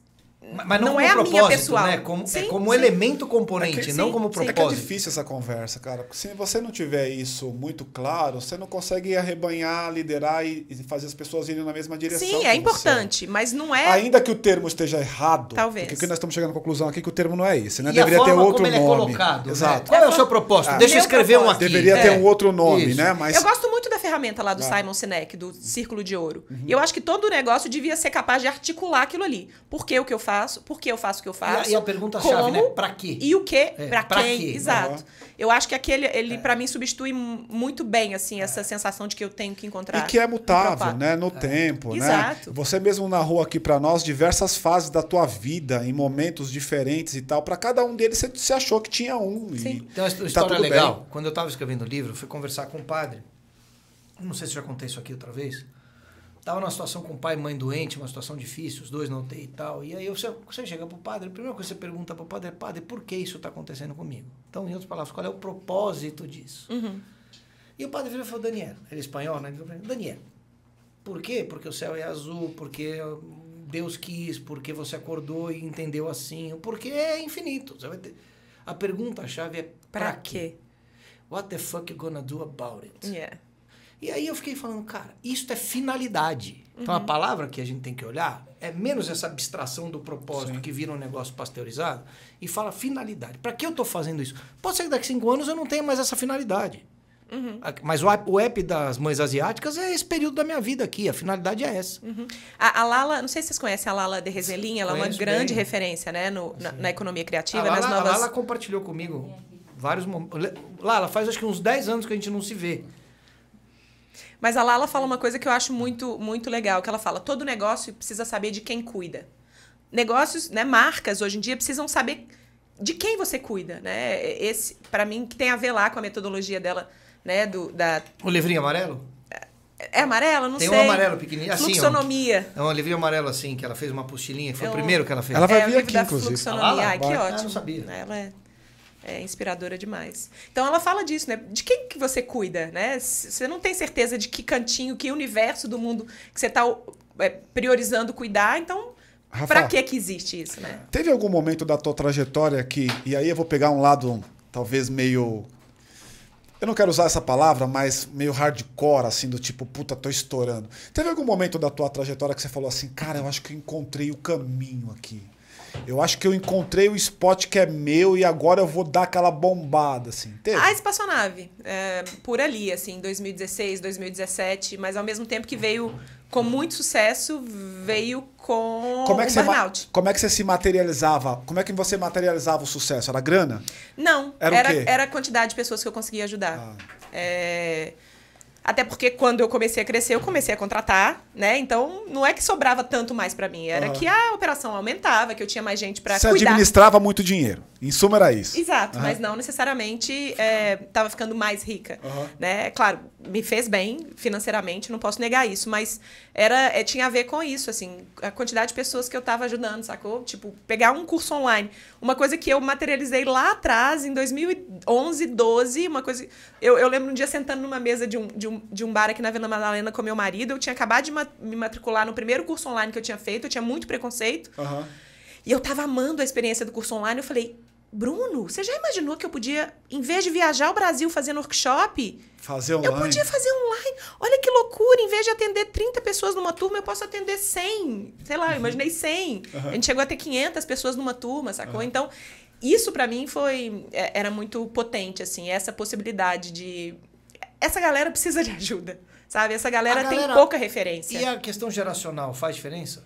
mas não, não é a minha pessoal. Né? Como, é sim, é como sim. elemento componente, é que, não sim, como propósito. É, que é difícil essa conversa, cara. Porque se você não tiver isso muito claro, você não consegue arrebanhar, liderar e, e fazer as pessoas irem na mesma direção. Sim, é importante, você. mas não é. Ainda que o termo esteja errado. Talvez. Porque nós estamos chegando à conclusão aqui é que o termo não é esse, né? E Deveria ter outro é nome. É colocado, né? Exato. Né? Qual é o seu propósito? Ah. Deixa eu escrever propósito. um aqui. Deveria ter um outro nome, isso. né? Mas... Eu gosto muito ferramenta lá do Simon Sinek, do uhum. Círculo de Ouro. Uhum. Eu acho que todo negócio devia ser capaz de articular aquilo ali. Por que o que eu faço? Por que eu faço o que eu faço? E a, a pergunta né? como, chave, né? Pra quê? E o que? É, pra, pra quem? Quê? Exato. Uhum. Eu acho que aquele, ele, é. para mim, substitui muito bem, assim, é. essa sensação de que eu tenho que encontrar. E que é mutável, né? No é. tempo, né? Exato. né? Você mesmo narrou aqui para nós diversas fases da tua vida, em momentos diferentes e tal. Para cada um deles, você, você achou que tinha um. Sim. E, então, a tá história tá legal. Bem. Quando eu estava escrevendo o livro, eu fui conversar com o padre não sei se já contei isso aqui outra vez. Tava numa situação com pai e mãe doente, uma situação difícil, os dois não tem e tal. E aí você, você chega pro padre, a primeira coisa que você pergunta pro padre é, padre, por que isso está acontecendo comigo? Então, em outras palavras, qual é o propósito disso? Uhum. E o padre virou e falou, Daniel, ele é espanhol, né? Daniel, por quê? Porque o céu é azul, porque Deus quis, porque você acordou e entendeu assim, porque é infinito. Você vai ter... A pergunta-chave é, pra, pra quê? quê? What the fuck you gonna do about it? Yeah. E aí eu fiquei falando, cara, isso é finalidade. Uhum. Então a uhum. palavra que a gente tem que olhar é menos essa abstração do propósito Sim. que vira um negócio pasteurizado e fala finalidade. Para que eu estou fazendo isso? Pode ser que daqui a cinco anos eu não tenha mais essa finalidade. Uhum. Mas o app, o app das mães asiáticas é esse período da minha vida aqui, a finalidade é essa. Uhum. A, a, Lala, não sei se vocês conhecem a Lala de Rezelin, ela é uma grande bem. referência né, no, na, na, economia criativa. Lala, nas novas... a Lala compartilhou comigo vários momentos. Lala, faz acho que uns 10 anos que a gente não se vê. Mas a Lala fala uma coisa que eu acho muito, muito legal, que ela fala: todo negócio precisa saber de quem cuida. Negócios, né, marcas hoje em dia precisam saber de quem você cuida, né? Esse, para mim, que tem a ver lá com a metodologia dela, né, do da O livrinho amarelo? É, é amarelo? Não tem sei. Tem um amarelo pequenininho. Assim, fluxonomia. é um livrinho amarelo assim, que ela fez uma apostilinha. Foi é um... o primeiro que ela fez. Ela vai é, vir aqui, da inclusive. Fluxonomia. Ah, Ai, que ótimo. Ah, não sabia. Ela é é inspiradora demais. Então ela fala disso, né? De quem que você cuida, né? Você não tem certeza de que cantinho, que universo do mundo que você está é, priorizando cuidar, então para que que existe isso, né? Teve algum momento da tua trajetória que e aí eu vou pegar um lado talvez meio eu não quero usar essa palavra, mas meio hardcore, assim, do tipo, puta, tô estourando. Teve algum momento da tua trajetória que você falou assim, cara, eu acho que eu encontrei o caminho aqui? eu acho que eu encontrei o spot que é meu e agora eu vou dar aquela bombada, assim. Teve? A espaçonave, é, por ali, assim, 2016, 2017, mas ao mesmo tempo que veio com muito sucesso, veio com como é que burnout. Você, como é que você se materializava? Como é que você materializava o sucesso? Era grana? Não. Era, era, era a quantidade de pessoas que eu conseguia ajudar. Ah. É... Até porque quando eu comecei a crescer, eu comecei a contratar, né? Então, não é que sobrava tanto mais para mim, era uhum. que a operação aumentava, que eu tinha mais gente para cuidar. Você administrava muito dinheiro. Em suma era isso. Exato, uhum. mas não necessariamente estava é, ficando mais rica, uhum. né? É claro, me fez bem financeiramente, não posso negar isso, mas era é, tinha a ver com isso, assim, a quantidade de pessoas que eu estava ajudando, sacou? Tipo, pegar um curso online, uma coisa que eu materializei lá atrás em 2011, 12, uma coisa eu, eu lembro um dia sentando numa mesa de um, de um, de um bar aqui na Vila Madalena com meu marido. Eu tinha acabado de ma me matricular no primeiro curso online que eu tinha feito, eu tinha muito preconceito. Uhum. E eu tava amando a experiência do curso online. Eu falei, Bruno, você já imaginou que eu podia, em vez de viajar o Brasil fazendo workshop, fazer online. eu podia fazer online? Olha que loucura, em vez de atender 30 pessoas numa turma, eu posso atender 100. Sei lá, uhum. eu imaginei 100. Uhum. A gente chegou a ter 500 pessoas numa turma, sacou? Uhum. Então, isso para mim foi é, era muito potente assim, essa possibilidade de essa galera precisa de ajuda, sabe? Essa galera, galera tem pouca referência. E a questão geracional faz diferença?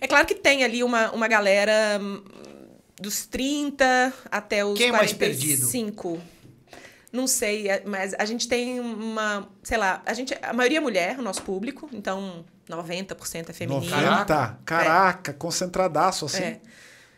É claro que tem ali uma, uma galera hum, dos 30 até os Quem 45. É mais não sei, é, mas a gente tem uma, sei lá, a gente, a maioria é mulher, o nosso público, então 90% é feminino. 90? Caraca, é. concentradaço assim. É.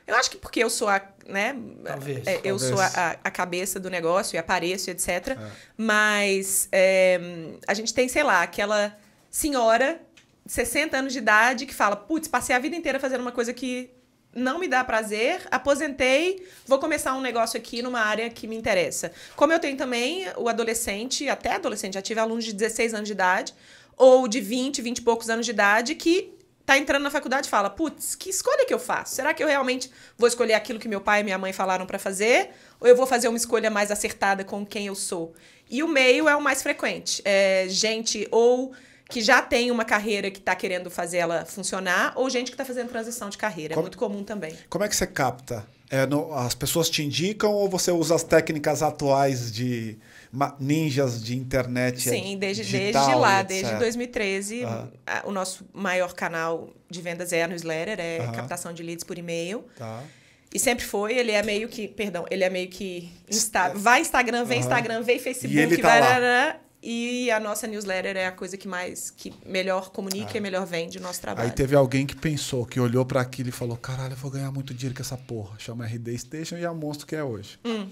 Eu acho que porque eu sou a, né? Talvez, é, eu talvez. sou a, a, cabeça do negócio e apareço, etc. É. Mas é, a gente tem, sei lá, aquela senhora, 60 anos de idade, que fala: putz, passei a vida inteira fazendo uma coisa que não me dá prazer, aposentei, vou começar um negócio aqui numa área que me interessa. Como eu tenho também o adolescente, até adolescente, já tive alunos de 16 anos de idade, ou de 20, 20 e poucos anos de idade, que tá entrando na faculdade fala: putz, que escolha que eu faço? Será que eu realmente vou escolher aquilo que meu pai e minha mãe falaram para fazer? Ou eu vou fazer uma escolha mais acertada com quem eu sou? E o meio é o mais frequente. É gente ou que já tem uma carreira que está querendo fazer ela funcionar, ou gente que está fazendo transição de carreira. É Como, é muito comum também. Como é que você capta? É, no, as pessoas te indicam ou você usa as técnicas atuais de ninjas de internet. Sim, é desde, digital, desde lá, desde 2013, uhum. o nosso maior canal de vendas é a newsletter, é uhum. captação de leads por e-mail. Tá. E sempre foi, ele é meio que, perdão, ele é meio que insta, é. vai Instagram, vem uhum. Instagram, vem Facebook, e ele tá e a nossa newsletter é a coisa que mais que melhor comunica ah. e melhor vende o nosso trabalho. Aí teve alguém que pensou, que olhou para aquilo e falou: "Caralho, eu vou ganhar muito dinheiro com essa porra". Chama RD Station e é o monstro que é hoje. Hum.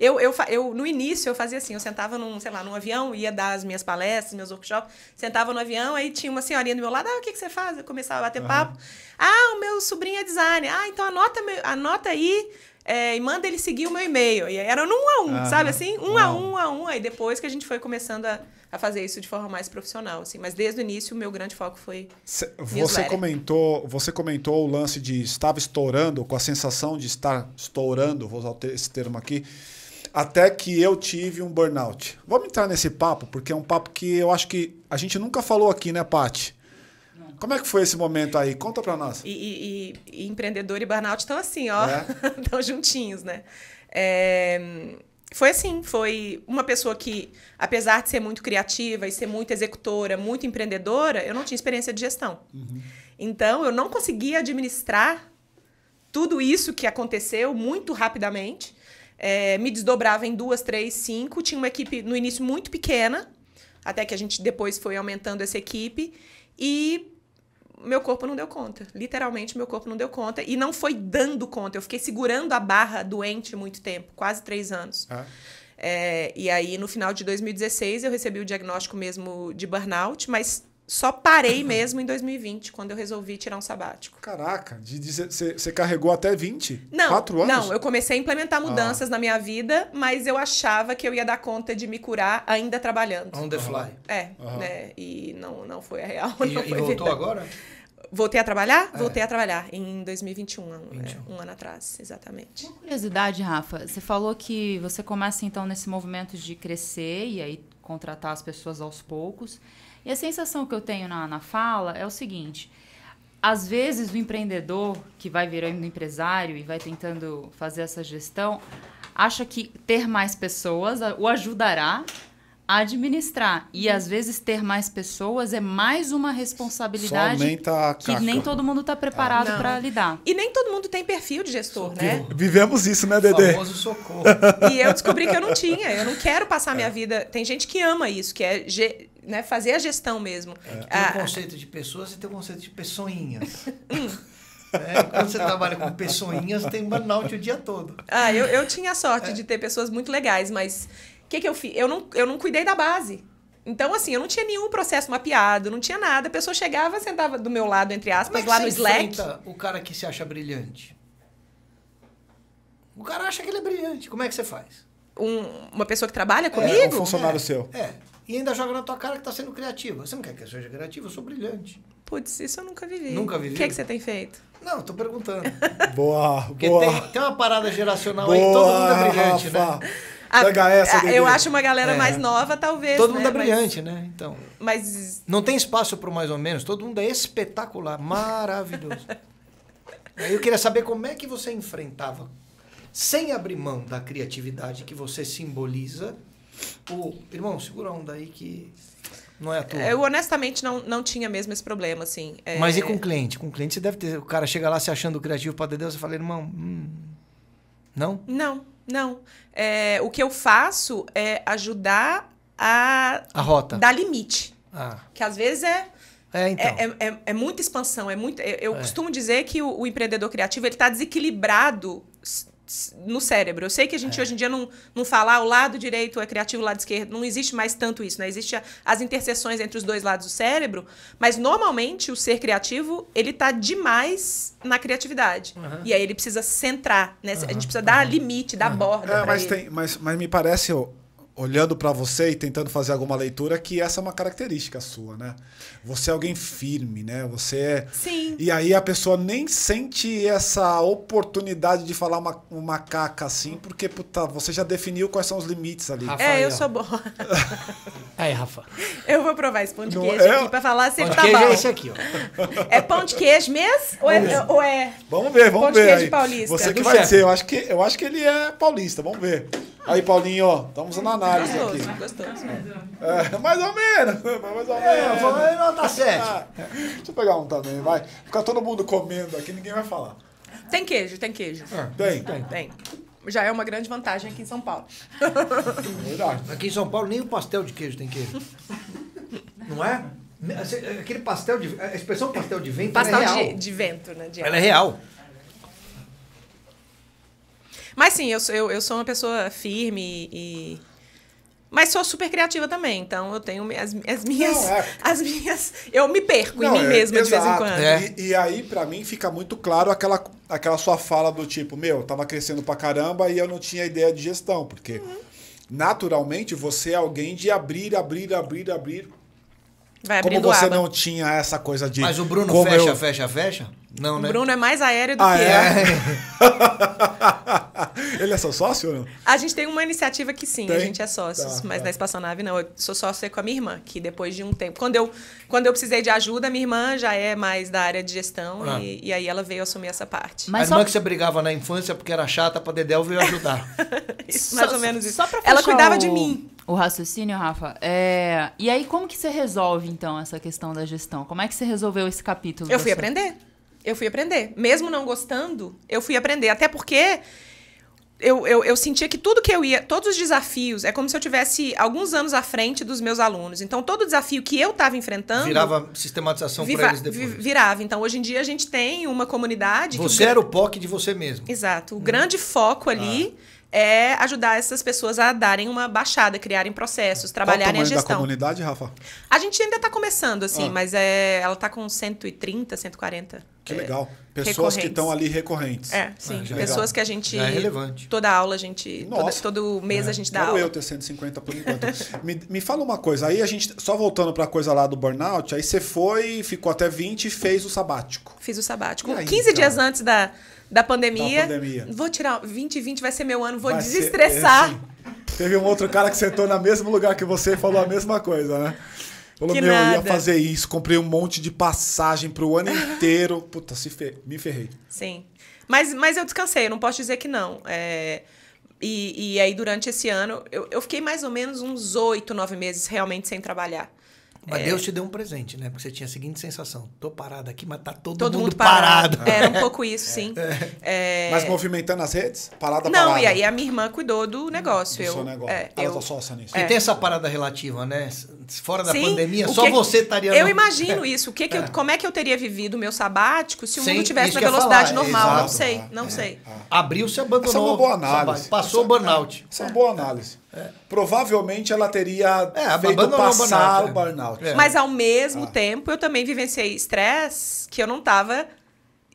Eu, eu, eu, no início, eu fazia assim, eu sentava num, sei lá, num avião, ia dar as minhas palestras, meus workshops, sentava no avião, aí tinha uma senhorinha do meu lado, ah, o que, que você faz? Eu começava a bater uhum. papo. Ah, o meu sobrinho é designer. Ah, então anota, anota aí é, e manda ele seguir o meu e-mail. E era no um a um, ah, sabe assim? Um não. a um, um a um. Aí depois que a gente foi começando a, a fazer isso de forma mais profissional, assim. Mas desde o início, o meu grande foco foi Cê, Você comentou, você comentou o lance de estava estourando, com a sensação de estar estourando, vou usar esse termo aqui, até que eu tive um burnout. Vamos entrar nesse papo, porque é um papo que eu acho que a gente nunca falou aqui, né, Paty? Como é que foi esse momento aí? Conta para nós. E, e, e, empreendedor e burnout estão assim, ó, estão é? juntinhos, né? É, foi assim, foi uma pessoa que, apesar de ser muito criativa e ser muito executora, muito empreendedora, eu não tinha experiência de gestão. Uhum. Então, eu não conseguia administrar tudo isso que aconteceu muito rapidamente. É, me desdobrava em duas, três, cinco. Tinha uma equipe no início muito pequena, até que a gente depois foi aumentando essa equipe. E meu corpo não deu conta. Literalmente, meu corpo não deu conta. E não foi dando conta. Eu fiquei segurando a barra doente muito tempo quase três anos. Ah. É, e aí, no final de 2016, eu recebi o diagnóstico mesmo de burnout, mas só parei mesmo em 2020, quando eu resolvi tirar um sabático. Caraca, você carregou até 20? Não. Quatro anos? Não, eu comecei a implementar ah. mudanças ah. na minha vida, mas eu achava que eu ia dar conta de me curar ainda trabalhando. On the fly. É, uhum. né? E não, não foi a real. E, não e voltou agora? Voltei a trabalhar? É. Voltei a trabalhar em 2021, é, um, um ano atrás, exatamente. Uma curiosidade, Rafa, você falou que você começa então nesse movimento de crescer e aí contratar as pessoas aos poucos. E a sensação que eu tenho na, na fala é o seguinte: às vezes o empreendedor que vai virando empresário e vai tentando fazer essa gestão acha que ter mais pessoas o ajudará administrar. E às vezes ter mais pessoas é mais uma responsabilidade que nem todo mundo está preparado ah, para lidar. E nem todo mundo tem perfil de gestor, socorro. né? Vivemos isso, né, Dedê? O famoso socorro. E eu descobri que eu não tinha. Eu não quero passar minha é. vida. Tem gente que ama isso, que é ge... né? fazer a gestão mesmo. É. Tem ah, o conceito de pessoas e tem o conceito de pessoinhas. É, quando você trabalha com pessoinhas, tem burnout o dia todo. Ah, eu, eu tinha a sorte é. de ter pessoas muito legais, mas o que, que eu fiz? Eu não, eu não cuidei da base. Então, assim, eu não tinha nenhum processo mapeado, não tinha nada. A pessoa chegava, sentava do meu lado, entre aspas, é lá no Slack. o cara que se acha brilhante? O cara acha que ele é brilhante. Como é que você faz? Um, uma pessoa que trabalha é, comigo? É, um funcionário é, seu. É. E ainda joga na tua cara que tá sendo criativa. Você não quer que eu seja criativa? Eu sou brilhante. Putz, isso eu nunca vivi. Nunca vivi? O que, é que você tem feito? Não, tô perguntando. boa, Porque boa. Tem, tem, uma parada geracional boa, aí, todo mundo é brilhante, Rafa. né? A, eu acho uma galera é. mais nova, talvez. Todo né? mundo é brilhante, mas, né? Então. Mas. Não tem espaço para mais ou menos. Todo mundo é espetacular, maravilhoso. eu queria saber como é que você enfrentava, sem abrir mão da criatividade que você simboliza. O irmão, segura a onda aí que não é a tua. É, eu honestamente não, não tinha mesmo esse problema, assim. É... Mas e com cliente? Com cliente você deve ter. O cara chega lá se achando criativo para Deus, você fala, irmão, hum, não? Não. Não. É, o que eu faço é ajudar a, a rota. dar limite. Ah. Que às vezes é é, então. é, é, é, muita expansão. É muito, eu é. costumo dizer que o, o empreendedor criativo ele está desequilibrado no cérebro. Eu sei que a gente é. hoje em dia não, não fala ah, o lado direito é criativo, o lado esquerdo, não existe mais tanto isso, né? Existem as interseções entre os dois lados do cérebro, mas normalmente o ser criativo, ele tá demais na criatividade. Uhum. E aí ele precisa centrar, né? Uhum. A gente precisa dar uhum. limite, dar borda. É, mas, ele. Tem, mas, mas me parece, olhando para você e tentando fazer alguma leitura que essa é uma característica sua, né? Você é alguém firme, né? Você é... Sim. E aí a pessoa nem sente essa oportunidade de falar uma, uma caca assim, porque puta, você já definiu quais são os limites ali. Rafa, é, aí, eu ó. sou boa. aí, Rafa. Eu vou provar esse pão de queijo é? aqui pra falar se pão tá bom. Pão de queijo é esse aqui, ó. É pão de queijo mesmo? Ou é, ou é... Vamos ver, vamos ver. Pão de queijo aí. paulista. Você que vai dizer, eu acho que, eu acho que ele é paulista, vamos ver. Aí, Paulinho, ó, estamos na análise gostoso, aqui. Gostoso, é, mais ou menos, mais ou menos. É, não, tá ah, certo. Deixa eu pegar um também, vai. Ficar todo mundo comendo aqui, ninguém vai falar. Tem queijo, tem queijo. É, tem. tem. Ah, tem. Já é uma grande vantagem aqui em São Paulo. Verdade. Aqui em São Paulo nem o pastel de queijo tem queijo. Não é? Aquele pastel de. A expressão pastel de vento. É pastel é de, de, vento, né? De ela é real. Mas sim, eu, eu, eu sou uma pessoa firme e. Mas sou super criativa também, então eu tenho as, as minhas. Não, é. As minhas. Eu me perco Não, em mim é, mesma exato. de vez em quando. É. E, e, aí, para mim, fica muito claro aquela, aquela sua fala do tipo, meu, tava crescendo pra caramba e eu não tinha ideia de gestão, porque uhum. naturalmente você é alguém de abrir, abrir, abrir, abrir Vai como você aba. não tinha essa coisa de. Mas o Bruno fecha, eu... fecha, fecha? Não, o né? O Bruno é mais aéreo do ah, que é? eu. Ele é seu sócio ou não? A gente tem uma iniciativa que sim, tem? a gente é sócio tá, mas tá. na espaçonave não. Eu sou sócio com a minha irmã, que depois de um tempo. Quando eu, quando eu precisei de ajuda, minha irmã já é mais da área de gestão ah. e, e, aí ela veio assumir essa parte. Mas a só... irmã que você brigava na infância porque era chata pra Dedel veio ajudar. Isso, mais só, ou menos isso. Só pra ela cuidava o... de mim. O raciocínio, Rafa. É... E aí, como que você resolve, então, essa questão da gestão? Como é que você resolveu esse capítulo? Eu fui você? aprender. Eu fui aprender. Mesmo não gostando, eu fui aprender. Até porque eu, eu, eu, sentia que tudo que eu ia, todos os desafios, é como se eu tivesse alguns anos à frente dos meus alunos. Então, todo desafio que eu estava enfrentando. Virava sistematização para eles depois. Virava. Então, hoje em dia, a gente tem uma comunidade. Você que... era o POC de você mesmo. Exato. O hum. grande foco ali. Ah é ajudar essas pessoas a darem uma baixada, criarem processos, trabalharem Qual o tamanho a gestão. da comunidade, Rafa? A gente ainda está começando, assim, ah. mas é, ela está com 130, 140. Que é, legal. Pessoas que estão ali recorrentes. É, ah, sim. É pessoas que a gente. Já é relevante. Toda aula a gente. Nossa. Toda, todo mês é. a gente dá Quero aula. eu ter 150 por enquanto. me, me fala uma coisa. Aí a gente. Só voltando para a coisa lá do burnout, aí você foi, ficou até 20 e fez o sabático. Fiz o sabático. Aí, 15 cara? dias antes da da pandemia. Da pandemia. Vou tirar 2020 vai ser meu ano, vou vai desestressar. Ser, teve um outro cara que sentou no mesmo lugar que você e falou a mesma coisa, né? Falou, que meu, nada. eu ia fazer isso, comprei um monte de passagem pro ano inteiro. Puta, se me ferrei. Sim. Mas, mas eu descansei, eu não posso dizer que não. É... E, e aí, durante esse ano, eu, eu fiquei mais ou menos uns oito, nove meses realmente sem trabalhar. Mas é... Deus te deu um presente, né? Porque você tinha a seguinte sensação: tô parado aqui, mas tá todo, todo mundo, mundo, parado. parado. É, era um pouco isso, é. sim. É. É... Mas movimentando as redes? Parada, Não, parada. Não, e aí a minha irmã cuidou do negócio. Do eu, seu negócio. É, Ela eu... tá sócia nisso. E é. tem essa parada relativa, né? fora da Sim, pandemia, só é que, você estaria... Eu no... imagino isso. O que é que é. eu, como é que eu teria vivido o meu sabático se o mundo tivesse na velocidade falar, é, normal? Exato, não sei, não é, sei. É. Abriu-se, abandonou. Essa é uma boa análise. passou o burnout. Essa é uma boa análise. Provavelmente ela teria é, feito passar o burnout. Mas ao mesmo ah. tempo, eu também vivenciei estresse que eu não estava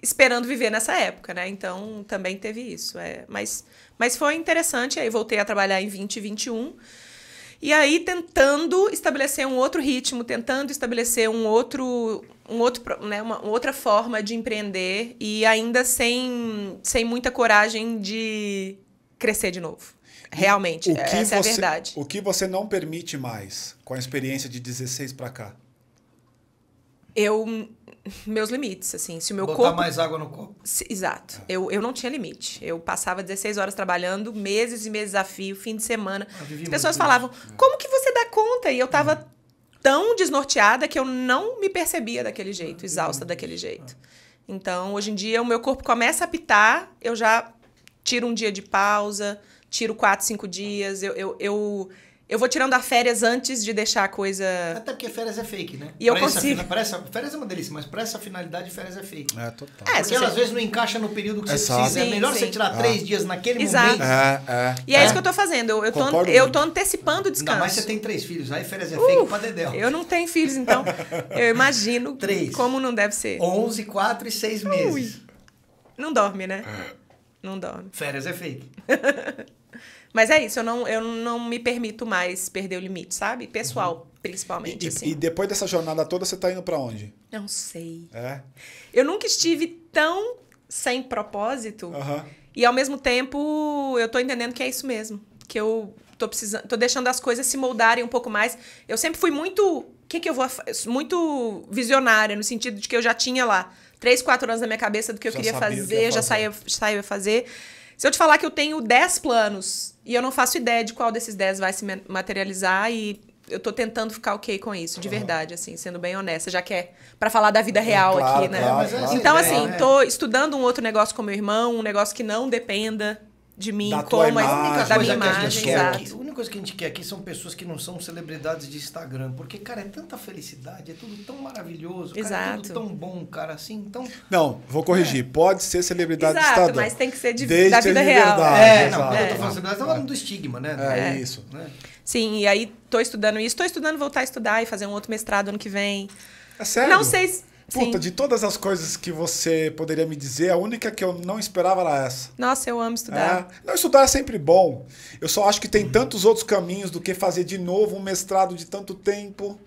esperando viver nessa época, né? Então também teve isso. É, mas, mas foi interessante. Aí voltei a trabalhar em 2021. E aí tentando estabelecer um outro ritmo, tentando estabelecer um outro, um outro, né, uma outra forma de empreender e ainda sem, sem muita coragem de crescer de novo. Realmente, essa você, é a verdade. O que você não permite mais com a experiência de 16 para cá? eu meus limites, assim, se o meu Botar corpo... mais água no copo. Se, exato. É. Eu, eu não tinha limite. Eu passava 16 horas trabalhando, meses e meses a fio, fim de semana. Ah, As pessoas falavam, é. como que você dá conta? E eu tava é. tão desnorteada que eu não me percebia daquele ah, jeito, exausta daquele ah. jeito. Então, hoje em dia, o meu corpo começa a apitar, eu já tiro um dia de pausa, tiro quatro, cinco dias, eu... eu, eu eu vou tirando as férias antes de deixar a coisa. Até porque férias é fake, né? E pra eu consigo. Essa, essa, férias é uma delícia, mas para essa finalidade, férias é fake. É, total. É, porque ela, às vezes não encaixa no período que você precisa. É sim, é melhor sim. você tirar três dias naquele Exato. momento. É, é. E é, é, isso que eu tô fazendo. Eu, eu, tô, eu tô antecipando o descanso. Mas você tem três filhos. Aí férias é uh, fake pra Dedel. Eu não tenho filhos, então eu imagino três. como não deve ser. Onze, quatro e seis meses. Ui. Não dorme, né? É. Não dorme. Férias é fake. Mas é isso, eu não, eu não me permito mais perder o limite, sabe? Pessoal, uhum. principalmente. E, assim. e, depois dessa jornada toda, você tá indo para onde? Não sei. É? Eu nunca estive tão sem propósito. Uhum. E ao mesmo tempo, eu tô entendendo que é isso mesmo. Que eu tô precisando, tô deixando as coisas se moldarem um pouco mais. Eu sempre fui muito. que, que eu vou. Muito visionária, no sentido de que eu já tinha lá três, quatro anos na minha cabeça do que eu já queria fazer, que fazer, já saía, saía fazer. Se eu te falar que eu tenho 10 planos e eu não faço ideia de qual desses 10 vai se materializar e eu tô tentando ficar ok com isso, de uhum. verdade, assim, sendo bem honesta, já que é pra falar da vida é, real claro, aqui, né? Claro, é claro, assim, então, né? assim, é. tô estudando um outro negócio com meu irmão, um negócio que não dependa de mim da como imagem, a única da minha imagem, que aqui, a única coisa que a gente quer aqui são pessoas que não são celebridades de Instagram, porque cara, é tanta felicidade, é tudo tão maravilhoso, Exato. Cara, é tudo tão bom, cara, assim, tão Não, vou corrigir, é. pode ser celebridade Exato, de Instagram. mas tem que ser de, Desde da vida real. Verdade, é, não, quando é. eu tô falando celebridade, tá do estigma, né? É, é, isso, né? Sim, e aí estou estudando isso, estou estudando voltar a estudar e fazer um outro mestrado ano que vem. É sério? Não sei se Puta, Sim. de todas as coisas que você poderia me dizer, a única que eu não esperava era essa. Nossa, eu amo estudar. É. Não, estudar é sempre bom. Eu só acho que tem tantos outros caminhos do que fazer de novo um mestrado de tanto tempo.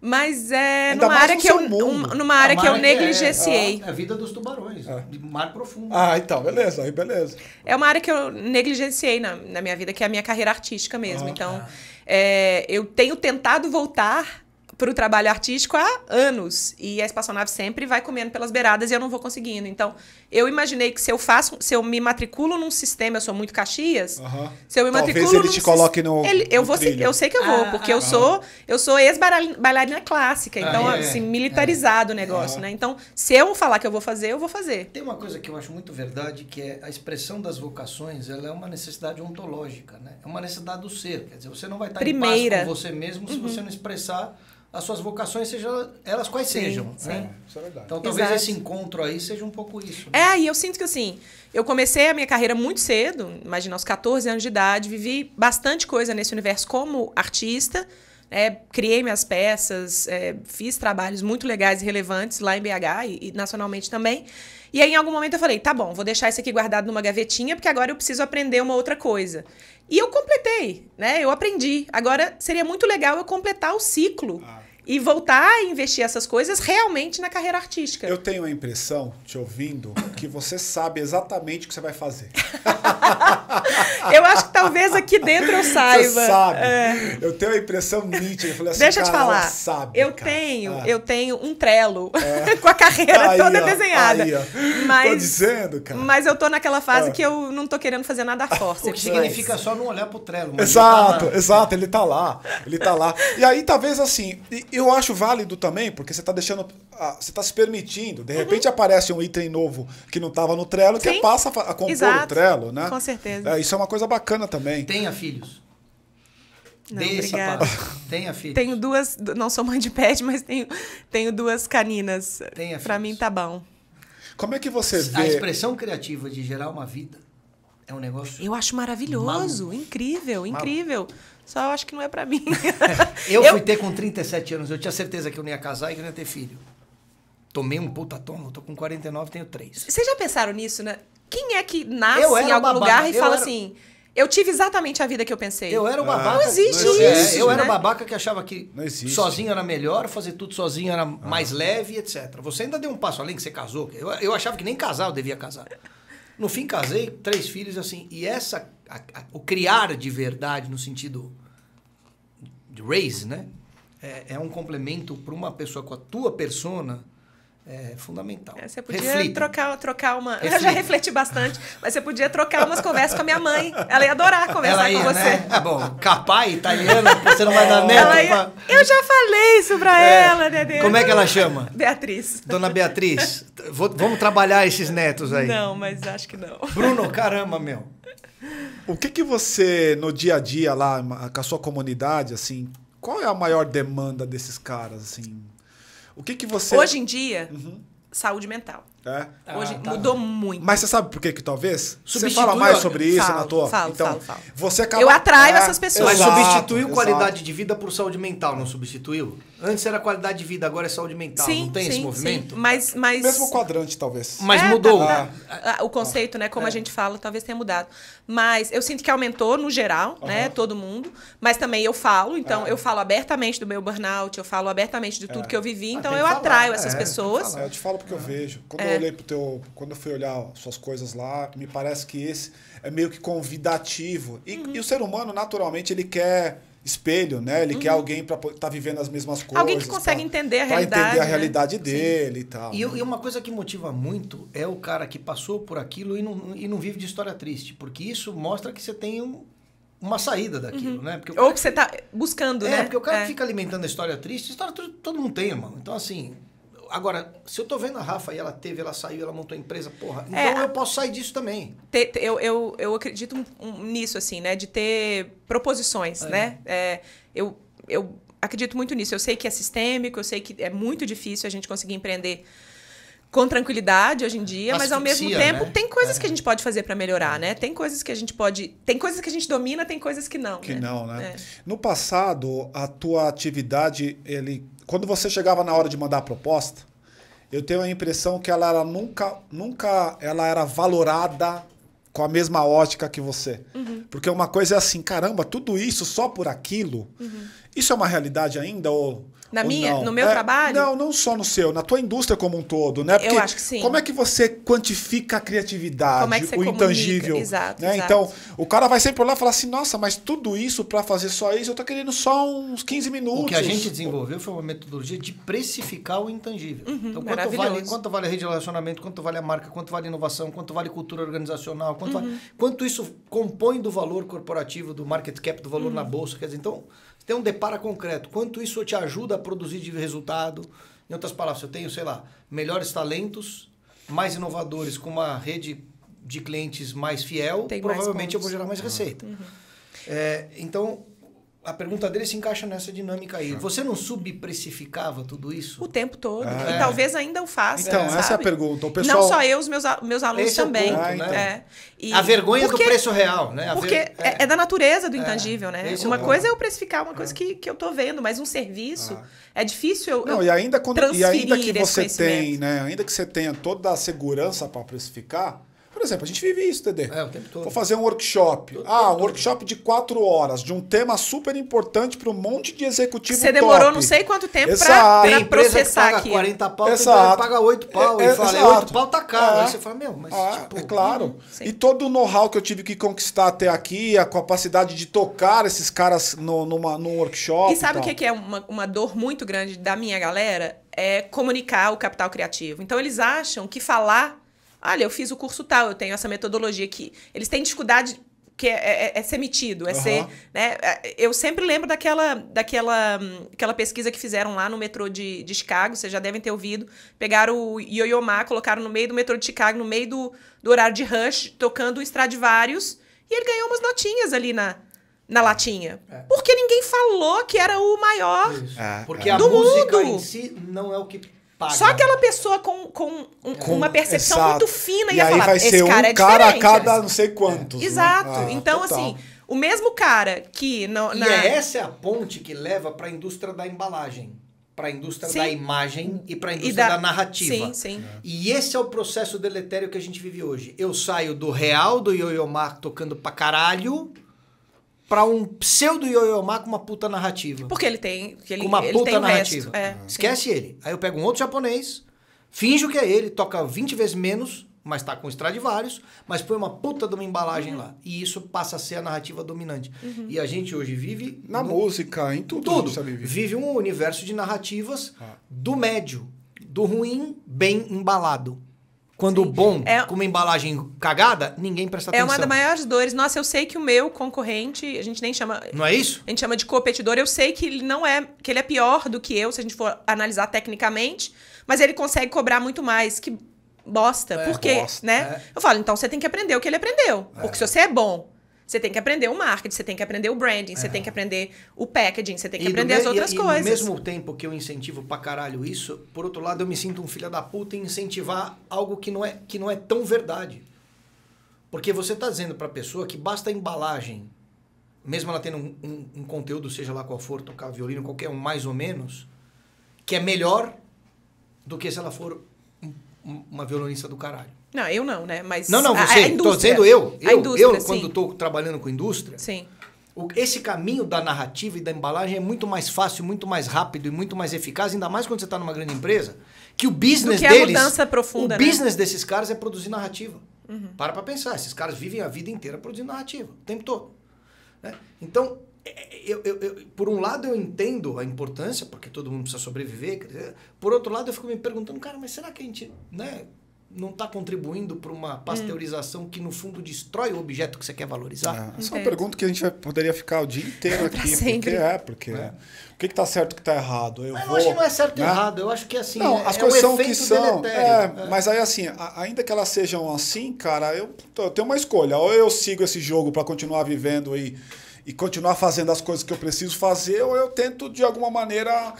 Mas é Ainda numa área, que eu, um, numa área é que eu é, negligenciei. É, é, a vida dos tubarões, é. de mar profundo. Ah, então, beleza, aí beleza. É uma área que eu negligenciei na, na minha vida, que é a minha carreira artística mesmo. Ah, então, ah. É, eu tenho tentado voltar para o trabalho artístico há anos. E a espaçonave sempre vai comendo pelas beiradas e eu não vou conseguindo. Então, eu imaginei que se eu faço, se eu me matriculo num sistema, eu sou muito Caxias, uhum. se eu me Talvez matriculo. ele te coloque no. Ele, eu, no vou, eu sei que eu vou, ah, porque ah, eu, ah. sou, eu sou ex-bailarina clássica. Ah, então, é, assim, é. militarizado é. o negócio, né? Então, se eu falar que eu vou fazer, eu vou fazer. Tem uma coisa que eu acho muito verdade, que é a expressão das vocações, ela é uma necessidade ontológica, né? É uma necessidade do ser. Quer dizer, você não vai estar Primeira. em paz com você mesmo se uhum. você não expressar as suas vocações sejam elas quais sim, sejam. Né? Sim. Né? Isso é verdade. Então talvez Exato. esse encontro aí seja um pouco isso. Né? É, e eu sinto que assim, eu comecei a minha carreira muito cedo, imagina, aos 14 anos de idade, vivi bastante coisa nesse universo como artista. Né? criei minhas peças, é, fiz trabalhos muito legais e relevantes lá em BH e, e, nacionalmente também. E aí, em algum momento, eu falei: tá bom, vou deixar isso aqui guardado numa gavetinha, porque agora eu preciso aprender uma outra coisa. E eu completei, né? Eu aprendi. Agora seria muito legal eu completar o ciclo. Ah e voltar a investir essas coisas realmente na carreira artística. Eu tenho a impressão, te ouvindo, que você sabe exatamente o que você vai fazer. eu acho que talvez aqui dentro eu saiba. Você sabe. É. Eu tenho a impressão nítida. Eu falei assim, Deixa eu te falar. Sabe, eu cara. tenho, ah. eu tenho um trelo é. com a carreira aí, toda desenhada. Aí, Mas, tô dizendo, cara. Mas eu tô naquela fase ah. que eu não tô querendo fazer nada forte. O que significa é só não olhar pro trelo. Tá exato, tá exato. Ele tá lá. Ele tá lá. E aí talvez assim... E, eu acho válido também, porque você está deixando. Ah, você está se permitindo. De uhum. repente uhum. aparece um item novo que não estava no Trello, Sim. que passa a compor Exato. o Trello, né? Com certeza. É, isso é uma coisa bacana também. Tenha filhos. Não, Dê Tenha filhos. Tenho duas. Não sou mãe de pet, mas tenho, tenho duas caninas. Tenha filhos. Pra mim tá bom. Como é que você vê. A expressão criativa de gerar uma vida é um negócio. Eu acho maravilhoso, incrível, incrível. Só eu acho que não é para mim. eu, eu, fui ter com 37 anos, eu tinha certeza que eu não ia casar e que não ia ter filho. Tomei um puta tomo, tô com 49, tenho três. Vocês já pensaram nisso, né? Quem é que nasce em algum lugar e eu fala era... assim: eu tive exatamente a vida que eu pensei. Eu era o ah, babaca. Não existe, não existe isso. É, eu né? era babaca que achava que sozinho era melhor, fazer tudo sozinho era ah. mais ah. leve, etc. Você ainda deu um passo além que você casou. Eu, eu achava que nem casar eu devia casar. No fim, casei, três filhos, assim. E essa, a, a, o criar de verdade, no sentido raise, né? É, é um complemento para uma pessoa com a tua persona é fundamental. É, você podia Reflita. trocar, trocar uma. Reflita. Eu já refleti bastante, mas você podia trocar umas conversas com a minha mãe. Ela ia adorar conversar ia, com né? você. Né? bom, capai italiana, você não vai dar neto. Ia... Eu já falei isso pra é. ela, né, Dedê. Como é que ela chama? Beatriz. Dona Beatriz, vou, vamos trabalhar esses netos aí. Não, mas acho que não. Bruno, caramba, meu. O que, que você, no dia a dia lá, com a sua comunidade, assim, qual é a maior demanda desses caras, assim? O que, que você. Hoje em dia, uhum. saúde mental. É. Hoje tá. mudou muito. Mas você sabe por que que talvez? Substitui, você fala mais sobre isso falo, na tua? Falo, então, falo, falo. você acaba... Eu atraio é, essas pessoas. Mas substituiu exato. qualidade de vida por saúde mental, não substituiu? Antes era qualidade de vida, agora é saúde mental. Sim, não tem sim, esse movimento? Sim. Mas, mas... Mesmo quadrante, talvez. Mas é, mudou. Tá, tá, ah. O conceito, né? Como é. a gente fala, talvez tenha mudado. Mas eu sinto que aumentou no geral, uhum. né? Todo mundo. Mas também eu falo, então é. eu falo abertamente do meu burnout, eu falo abertamente de tudo é. que eu vivi, ah, então eu falar, atraio essas é, pessoas. Eu te falo porque eu ah. vejo. Quando eu é. olhei pro teu. Quando eu fui olhar suas coisas lá, me parece que esse é meio que convidativo. E, uhum. e o ser humano, naturalmente, ele quer espelho, né? Ele uhum. quer alguém para estar tá vivendo as mesmas coisas. Alguém que consegue pra, entender a né? realidade. entender a realidade dele Sim. e tal. E, né? e, uma coisa que motiva muito é o cara que passou por aquilo e não, e não vive de história triste. Porque isso mostra que você tem um, uma saída daquilo, uhum. né? Porque Ou que você tá buscando, é, né? Porque o cara é. fica alimentando a história triste. A história todo mundo tem, irmão. Então, assim, Agora, se eu tô vendo a Rafa e ela teve, ela saiu, ela montou a empresa, porra, é, então eu posso sair disso também. Te, te, eu, eu, eu acredito um, um, nisso, assim, né? De ter proposições, é. né? É, eu, eu acredito muito nisso. Eu sei que é sistêmico, eu sei que é muito difícil a gente conseguir empreender com tranquilidade hoje em dia, Asfixia, mas ao mesmo tempo né? tem coisas é. que a gente pode fazer para melhorar, é. né? Tem coisas que a gente pode, tem coisas que a gente domina, tem coisas que não. Que né? não, né? É. No passado, a tua atividade ele quando você chegava na hora de mandar a proposta, eu tenho a impressão que ela era nunca, nunca ela era valorada com a mesma ótica que você. Uhum. Porque uma coisa é assim, caramba, tudo isso só por aquilo? Uhum. Isso é uma realidade ainda? Ou na minha? No meu é, trabalho? Não, não só no seu, na tua indústria como um todo, né? Porque Eu acho que sim. Como é que você quantifica a criatividade, como é que você o comunica? intangível? Exato, né? exato, Então, o cara vai sempre lá e falar assim, nossa, mas tudo isso para fazer só isso, eu tô querendo só uns 15 minutos. O que a gente desenvolveu foi uma metodologia de precificar o intangível. Uhum, então, quanto vale, quanto vale a rede de relacionamento, quanto vale a marca, quanto vale a inovação, quanto vale cultura organizacional, quanto, uhum. vale, quanto isso compõe do valor corporativo, do market cap, do valor uhum. na bolsa, quer dizer, então, tem um deparo concreto, quanto isso te ajuda produzir de resultado. Em outras palavras, eu tenho, sei lá, melhores talentos, mais inovadores, com uma rede de clientes mais fiel, Tem provavelmente mais eu vou gerar mais receita. Uhum. É, então, a pergunta dele se encaixa nessa dinâmica aí. Você não subprecificava tudo isso? O tempo todo. Ah, é. E talvez ainda o faça. Então, sabe? essa é a pergunta. O pessoal... Não só eu, os meus, meus alunos Esse é também. É ponto, né? é. a vergonha porque, do preço real, né? A porque ver... É. É, é. da natureza do intangível, né? Esse uma coisa é eu precificar uma coisa que, que eu tô vendo, mas um serviço ah. é difícil eu, não, eu e ainda quando, E ainda que você tem, né? Ainda que você tenha toda a segurança para precificar por exemplo, a gente vive isso, Dedê. É, o tempo todo. Vou fazer um workshop. Todo ah, um todo. workshop de quatro horas, de um tema super importante para um monte de executivo Você demorou top. não sei quanto tempo para processar paga aqui. 40 pau, exato. tem paga 8 pau. É, é, e fala, exato. 8 pau tá caro. É. Aí você fala, meu, mas ah, tipo, É claro. E todo o know-how que eu tive que conquistar até aqui, a capacidade de tocar esses caras no, numa, num workshop. E sabe o que é uma, uma dor muito grande da minha galera? É comunicar o capital criativo. Então eles acham que falar Olha, eu fiz o curso tal, eu tenho essa metodologia aqui. Eles têm dificuldade que é, é, é, ser metido, é uhum. ser, né? É, eu sempre lembro daquela, daquela, aquela pesquisa que fizeram lá no metrô de, de Chicago, vocês já devem ter ouvido. Pegaram o Yo-Yo Ma, colocaram no meio do metrô de Chicago, no meio do, do horário de rush, tocando o Stradivarius, e ele ganhou umas notinhas ali na, na latinha. É. Porque ninguém falou que era o maior. Ah, Porque ah. a do música mundo. em si não é o que Paga. Só aquela pessoa com, com, um, com uma percepção exato. muito fina e ia aí falar, vai esse ser cara um é cara a cada não sei quantos. É. Exato. Ah, então, total. assim, o mesmo cara que... No, na... E é essa é a ponte que leva para a indústria da embalagem, para a indústria sim. da imagem e para a indústria da... da... narrativa. Sim, sim. É. E esse é o processo deletério que a gente vive hoje. Eu saio do real do Yoyomar tocando pra caralho para um pseudo Yoyomá com uma puta narrativa. Porque ele tem. Porque ele, com uma ele puta narrativa. É, uhum. Esquece sim. ele. Aí eu pego um outro japonês, finjo que é ele, toca 20 vezes menos, mas tá com Stradivarius, mas põe uma puta de uma embalagem uhum. lá. E isso passa a ser a narrativa dominante. Uhum. E a gente hoje vive. Na no... música, em tudo. Tudo. Sabe Vive um universo de narrativas ah. do médio, do ruim, bem embalado. Quando o bom, é... com uma embalagem cagada, ninguém presta atenção. É uma das maiores dores. Nossa, eu sei que o meu concorrente, a gente nem chama. Não é isso? A gente chama de competidor. Eu sei que ele não é, que ele é pior do que eu, se a gente for analisar tecnicamente, mas ele consegue cobrar muito mais. Que bosta. É, Por quê? Bosta, né? É. Eu falo, então você tem que aprender o que ele aprendeu. É. Porque se você é bom você tem que aprender o marketing, você tem que aprender o branding, é. você tem que aprender o packaging, você tem que e aprender as outras e, coisas. E ao mesmo tempo que eu incentivo pra caralho isso, por outro lado, eu me sinto um filho da puta em incentivar algo que não é, que não é tão verdade. Porque você tá dizendo pra pessoa que basta a embalagem, mesmo ela tendo um, um, um conteúdo, seja lá qual for, tocar violino, qualquer um, mais ou menos, que é melhor do que se ela for uma violonista do caralho. Não, eu não, né? Mas não, não, você. Estou dizendo eu. Eu, eu quando estou trabalhando com indústria. Sim. O, esse caminho da narrativa e da embalagem é muito mais fácil, muito mais rápido e muito mais eficaz, ainda mais quando você está numa grande empresa, que o business Do que deles, a mudança profunda, o né? business desses caras é produzir narrativa. Uhum. Para para pensar, esses caras vivem a vida inteira produzindo narrativa, o tempo todo. Né? Então, é, eu, eu, eu, por um lado eu entendo a importância, porque todo mundo precisa sobreviver. Por outro lado, eu fico me perguntando, cara, mas será que a gente, né, não está contribuindo para uma pasteurização hum. que, no fundo, destrói o objeto que você quer valorizar? É, essa é uma pergunta que a gente poderia ficar o dia inteiro aqui. Porque é, porque é. O que está certo e o que está errado? Eu, mas vou, eu acho que não é certo e né? errado. Eu acho que, assim, não, as é coisas são o que são. Né? É, Mas aí, assim, ainda que elas sejam assim, cara, eu, eu tenho uma escolha. Ou eu sigo esse jogo para continuar vivendo e, e continuar fazendo as coisas que eu preciso fazer, ou eu tento, de alguma maneira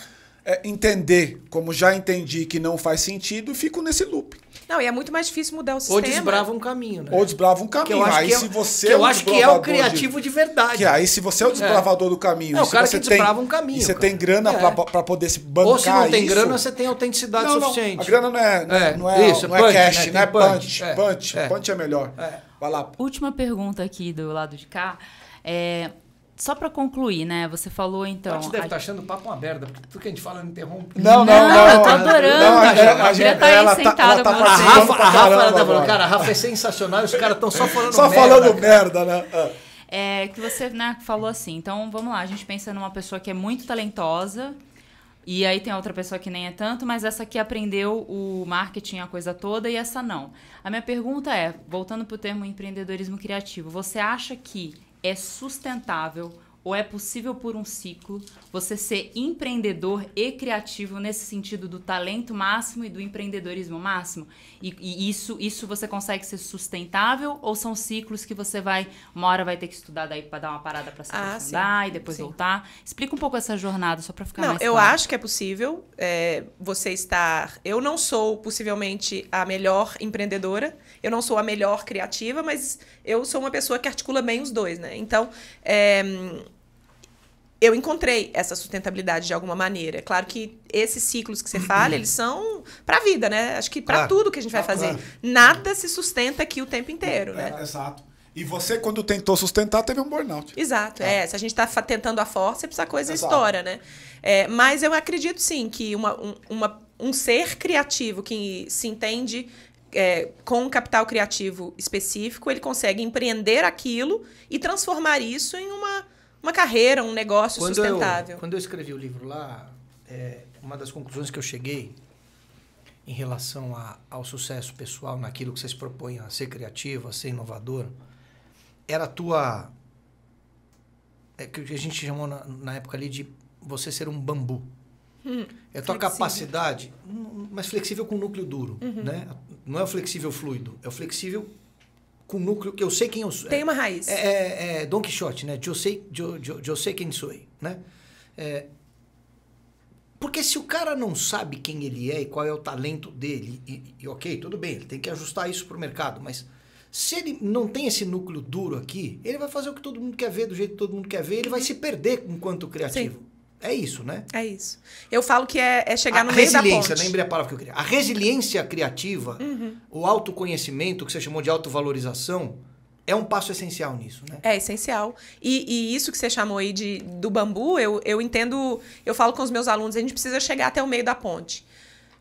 é, entender como já entendi que não faz sentido e fico nesse loop. Não, e é muito mais difícil mudar o sistema. Ou desbrava um caminho, né? Ou desbrava um caminho. Aí é, se você que é eu é acho que é o criativo de, de verdade. Que aí se você é o é. desbravador do caminho. É, o cara que desbrava tem, um caminho. E você cara. tem grana é. para poder se bancar Ou se não tem isso, grana, você tem autenticidade não, não, suficiente. A grana não é, não é, é não é, isso, não punch, cash, né? não é punch. Punch é, punch, punch melhor. Vai lá. Última pergunta aqui do lado de cá. É, só para concluir, né? Você falou então. gente deve estar tá achando o papo uma merda, porque tudo que a gente fala não interrompe. Não, não, não. não eu tô adorando. Não, a, tá gente a, gente tá aí ela tá- sentado tá, ela tá a Rafa, a Rafa tá falando, cara, a Rafa é sensacional, os caras estão só falando só merda. Só falando merda, né? Ah. É, que você né, falou assim, então vamos lá, a gente pensa numa pessoa que é muito talentosa. E aí tem outra pessoa que nem é tanto, mas essa aqui aprendeu o marketing, a coisa toda, e essa não. A minha pergunta é, voltando pro termo empreendedorismo criativo, você acha que é sustentável ou é possível por um ciclo você ser empreendedor e criativo nesse sentido do talento máximo e do empreendedorismo máximo? E, e, isso, isso você consegue ser sustentável ou são ciclos que você vai, uma hora vai ter que estudar daí para dar uma parada para se ah, aprofundar e depois sim. voltar? Explica um pouco essa jornada só para ficar não, mais claro. eu acho que é possível é, você estar. Eu não sou possivelmente a melhor empreendedora, eu não sou a melhor criativa, mas eu sou uma pessoa que articula bem os dois, né? Então é, eu encontrei essa sustentabilidade de alguma maneira. É claro que esses ciclos que você fala, eles são para a vida, né? Acho que para claro. tudo que a gente vai ah, fazer. Claro. Nada se sustenta aqui o tempo inteiro, é, né? É, exato. E você, quando tentou sustentar, teve um burnout. Exato, é. é se a gente está tentando a força, é precisa coisa exato. estoura, né? É, mas eu acredito, sim, que uma, um, uma, um ser criativo que se entende é, com um capital criativo específico, ele consegue empreender aquilo e transformar isso em uma uma carreira, um negócio quando sustentável. Eu, quando eu escrevi o livro lá, é, uma das conclusões que eu cheguei em relação a, ao sucesso pessoal naquilo que você se propõe a ser criativo, a ser inovador, era a tua. É que a gente chamou na, na época ali de você ser um bambu. Hum, é a tua flexível. capacidade, hum, mas flexível com núcleo duro. Uhum. Né? Não é o flexível fluido, é o flexível com o núcleo que eu sei quem eu sou. Tem uma é, raiz. É, é, é Don Quixote, né? Eu sei, eu, eu, eu sei quem sou, né? É, porque se o cara não sabe quem ele é e qual é o talento dele, e, e ok, tudo bem, ele tem que ajustar isso para o mercado, mas se ele não tem esse núcleo duro aqui, ele vai fazer o que todo mundo quer ver, do jeito que todo mundo quer ver, ele vai se perder enquanto criativo. Sim. É isso, né? É isso. Eu falo que é, é chegar a no meio da ponte. lembrei a palavra que eu queria. A resiliência criativa, uhum. o autoconhecimento, que você chamou de autovalorização, é um passo essencial nisso, né? É essencial. E, e, isso que você chamou aí de, do bambu, eu, eu entendo, eu falo com os meus alunos, a gente precisa chegar até o meio da ponte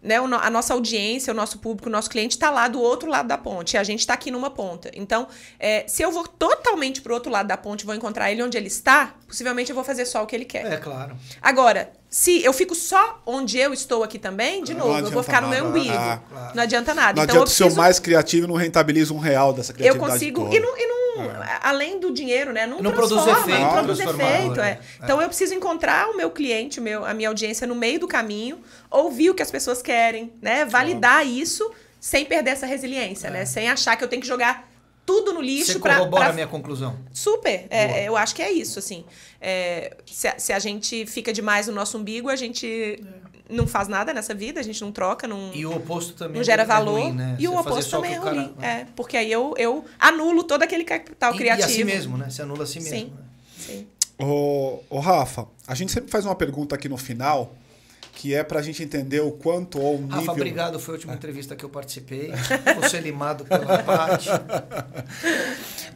né, a nossa audiência, o nosso público, o nosso cliente está lá do outro lado da ponte. E a gente está aqui numa ponta. Então, é, se eu vou totalmente para o outro lado da ponte, vou encontrar ele onde ele está, possivelmente eu vou fazer só o que ele quer. É claro. Agora, se eu fico só onde eu estou aqui também, de não novo, eu vou ficar nada, no meu umbigo. Ah, não adianta nada. Não então, adianta eu preciso... ser o mais criativo não rentabiliza um real dessa criatividade. Eu consigo. Toda. E não, e não é. Além do dinheiro, né? Não, não produz efeito. Não produz efeito. Né? É. Então eu preciso encontrar o meu cliente, o meu, a minha audiência no meio do caminho, ouvir o que as pessoas querem, né? Validar isso sem perder essa resiliência, né? É. Sem achar que eu tenho que jogar tudo no lixo. Você corrobora pra... a minha conclusão. Super. É, eu acho que é isso, assim. É, se, a, se, a, gente fica demais no nosso umbigo, a gente é. não faz nada nessa vida, a gente não troca, não. E o oposto também. Não gera é valor. ruim, né? E o oposto também é ruim. É, porque aí eu, eu anulo todo aquele capital e, criativo. E assim mesmo, né? Você anula assim mesmo. Sim. Né? Sim. Ô, ô, Rafa, a gente sempre faz uma pergunta aqui no final que é para a gente entender o quanto ou o nível... Rafa, obrigado. Foi a última é. entrevista que eu participei. Vou ser é limado pela parte.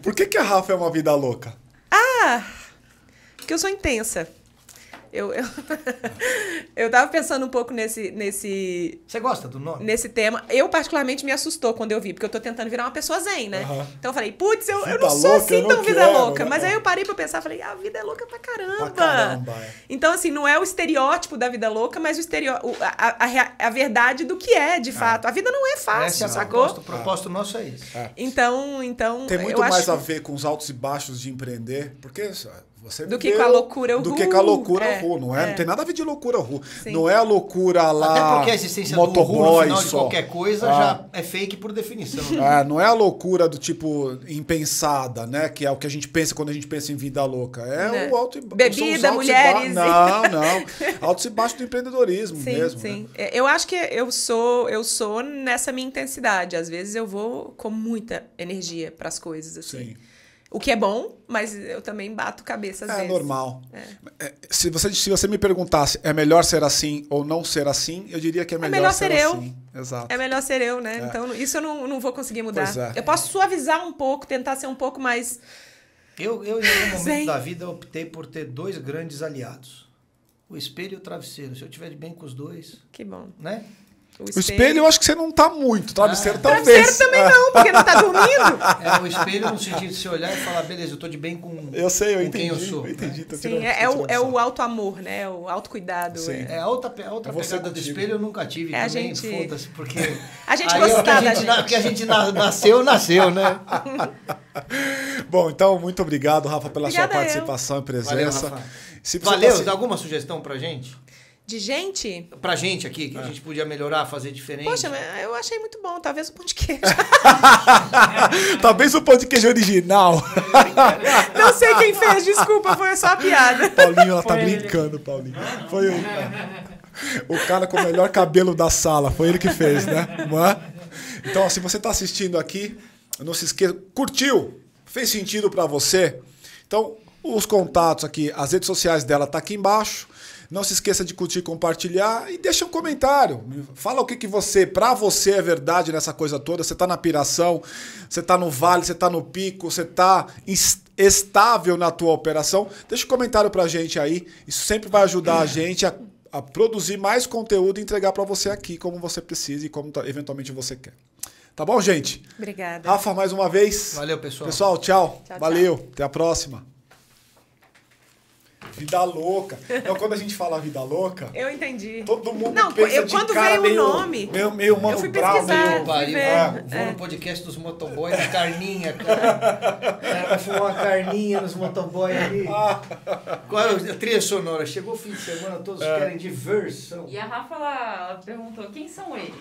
Por que, que a Rafa é uma vida louca? Ah, porque eu sou intensa. Eu, eu, eu tava pensando um pouco nesse, nesse. Você gosta do nome? Nesse tema. Eu, particularmente, me assustou quando eu vi, porque eu tô tentando virar uma pessoa zen, né? Uhum. Então eu falei, putz, eu, eu não sou louca, assim tão vida quero, louca. Né? Mas é. aí eu parei pra pensar, falei, ah, a vida é louca pra caramba. Pra caramba é. Então, assim, não é o estereótipo da vida louca, mas o estereo... a, a, a verdade do que é, de ah. fato. A vida não é fácil, Essa é sacou? o propósito ah. nosso é isso. Então, então. Tem muito mais acho... a ver com os altos e baixos de empreender, porque você do que deu, com a loucura do ru. Do que com a loucura é, ru, não é? é? Não tem nada a ver de loucura ru. Sim. Não é a loucura lá. Até porque a existência motoboy, do ru no final só. de qualquer coisa ah. já é fake por definição. Né? É, não é a loucura do tipo impensada, né? Que é o que a gente pensa quando a gente pensa em vida louca. É não. Né. o alto e Bebida, mulheres. Ba... Não, não. alto e baixo do empreendedorismo sim, mesmo. Sim. Né? É, eu acho que eu sou, eu sou nessa minha intensidade. Às vezes eu vou com muita energia para as coisas, assim. Sim. O que é bom, mas eu também bato cabeça às é vezes. Normal. É normal. É, se, você, se você me perguntasse, é melhor ser assim ou não ser assim, eu diria que é, é melhor, é melhor ser, ser, eu. assim. Exato. É melhor ser eu, né? É. Então, isso eu não, não vou conseguir mudar. É. Eu posso suavizar um pouco, tentar ser um pouco mais... Eu, eu em algum momento Sim. da vida, optei por ter dois grandes aliados. O espelho e o travesseiro. Se eu estiver bem com os dois... Que bom. Né? O espelho. o espelho, eu acho que você não tá muito. Travesseiro tá? ah, é. talvez. Tá Travesseiro também não, porque não tá dormindo. É, o espelho no sentido de se olhar e falar, beleza, eu tô de bem com, eu sei, eu com entendi, quem eu sou. Eu né? entendi, né? Sim, é, é, o, é o auto-amor, né? É o autocuidado. Sim. É, é a outra, outra você pegada do espelho eu nunca tive. É também, a gente... Foda-se, porque... A gente da gente. Porque a gente nasceu, nasceu, né? Bom, então, muito obrigado, Rafa, pela Obrigada sua participação eu. e presença. Valeu, Rafa. Se Valeu, você... dá alguma sugestão pra gente? de gente. Pra gente aqui, que é. a ah. gente podia melhorar, fazer diferente. Poxa, eu achei muito bom. Talvez o pão de queijo. Talvez o pão de queijo original. Não sei quem fez, desculpa, foi só a piada. Paulinho, ela tá foi tá ele. brincando, Paulinho. Foi o, o cara com o melhor cabelo da sala, foi ele que fez, né? É? Então, se você tá assistindo aqui, não se esqueça. Curtiu? Fez sentido para você? Então, os contatos aqui, as redes sociais dela tá aqui embaixo. Não se esqueça de curtir, compartilhar e deixa um comentário. Fala o que, que você, para você é verdade nessa coisa toda. Você está na piração, você está no vale, você está no pico, você tá está estável na tua operação. Deixa um comentário para gente aí. Isso sempre vai ajudar a gente a, a produzir mais conteúdo e entregar para você aqui como você precisa e como tá, eventualmente você quer. Tá bom, gente? Obrigada. Rafa, mais uma vez. Valeu, pessoal. Pessoal, tchau. tchau Valeu. Tchau. Até a próxima. Vida louca. Então, quando a gente fala vida louca. Eu entendi. Todo mundo não, pensa eu, de quando cara veio meio, o nome. Meu, meio mano eu fui bravo, meio pariu. É, vou é. no podcast dos motoboys da carninha, cara. Vai fumar uma carninha nos motoboys ali. Qual é a trilha sonora? Chegou o fim de semana, todos é. querem diversão. E a Rafa, lá ela perguntou: quem são eles?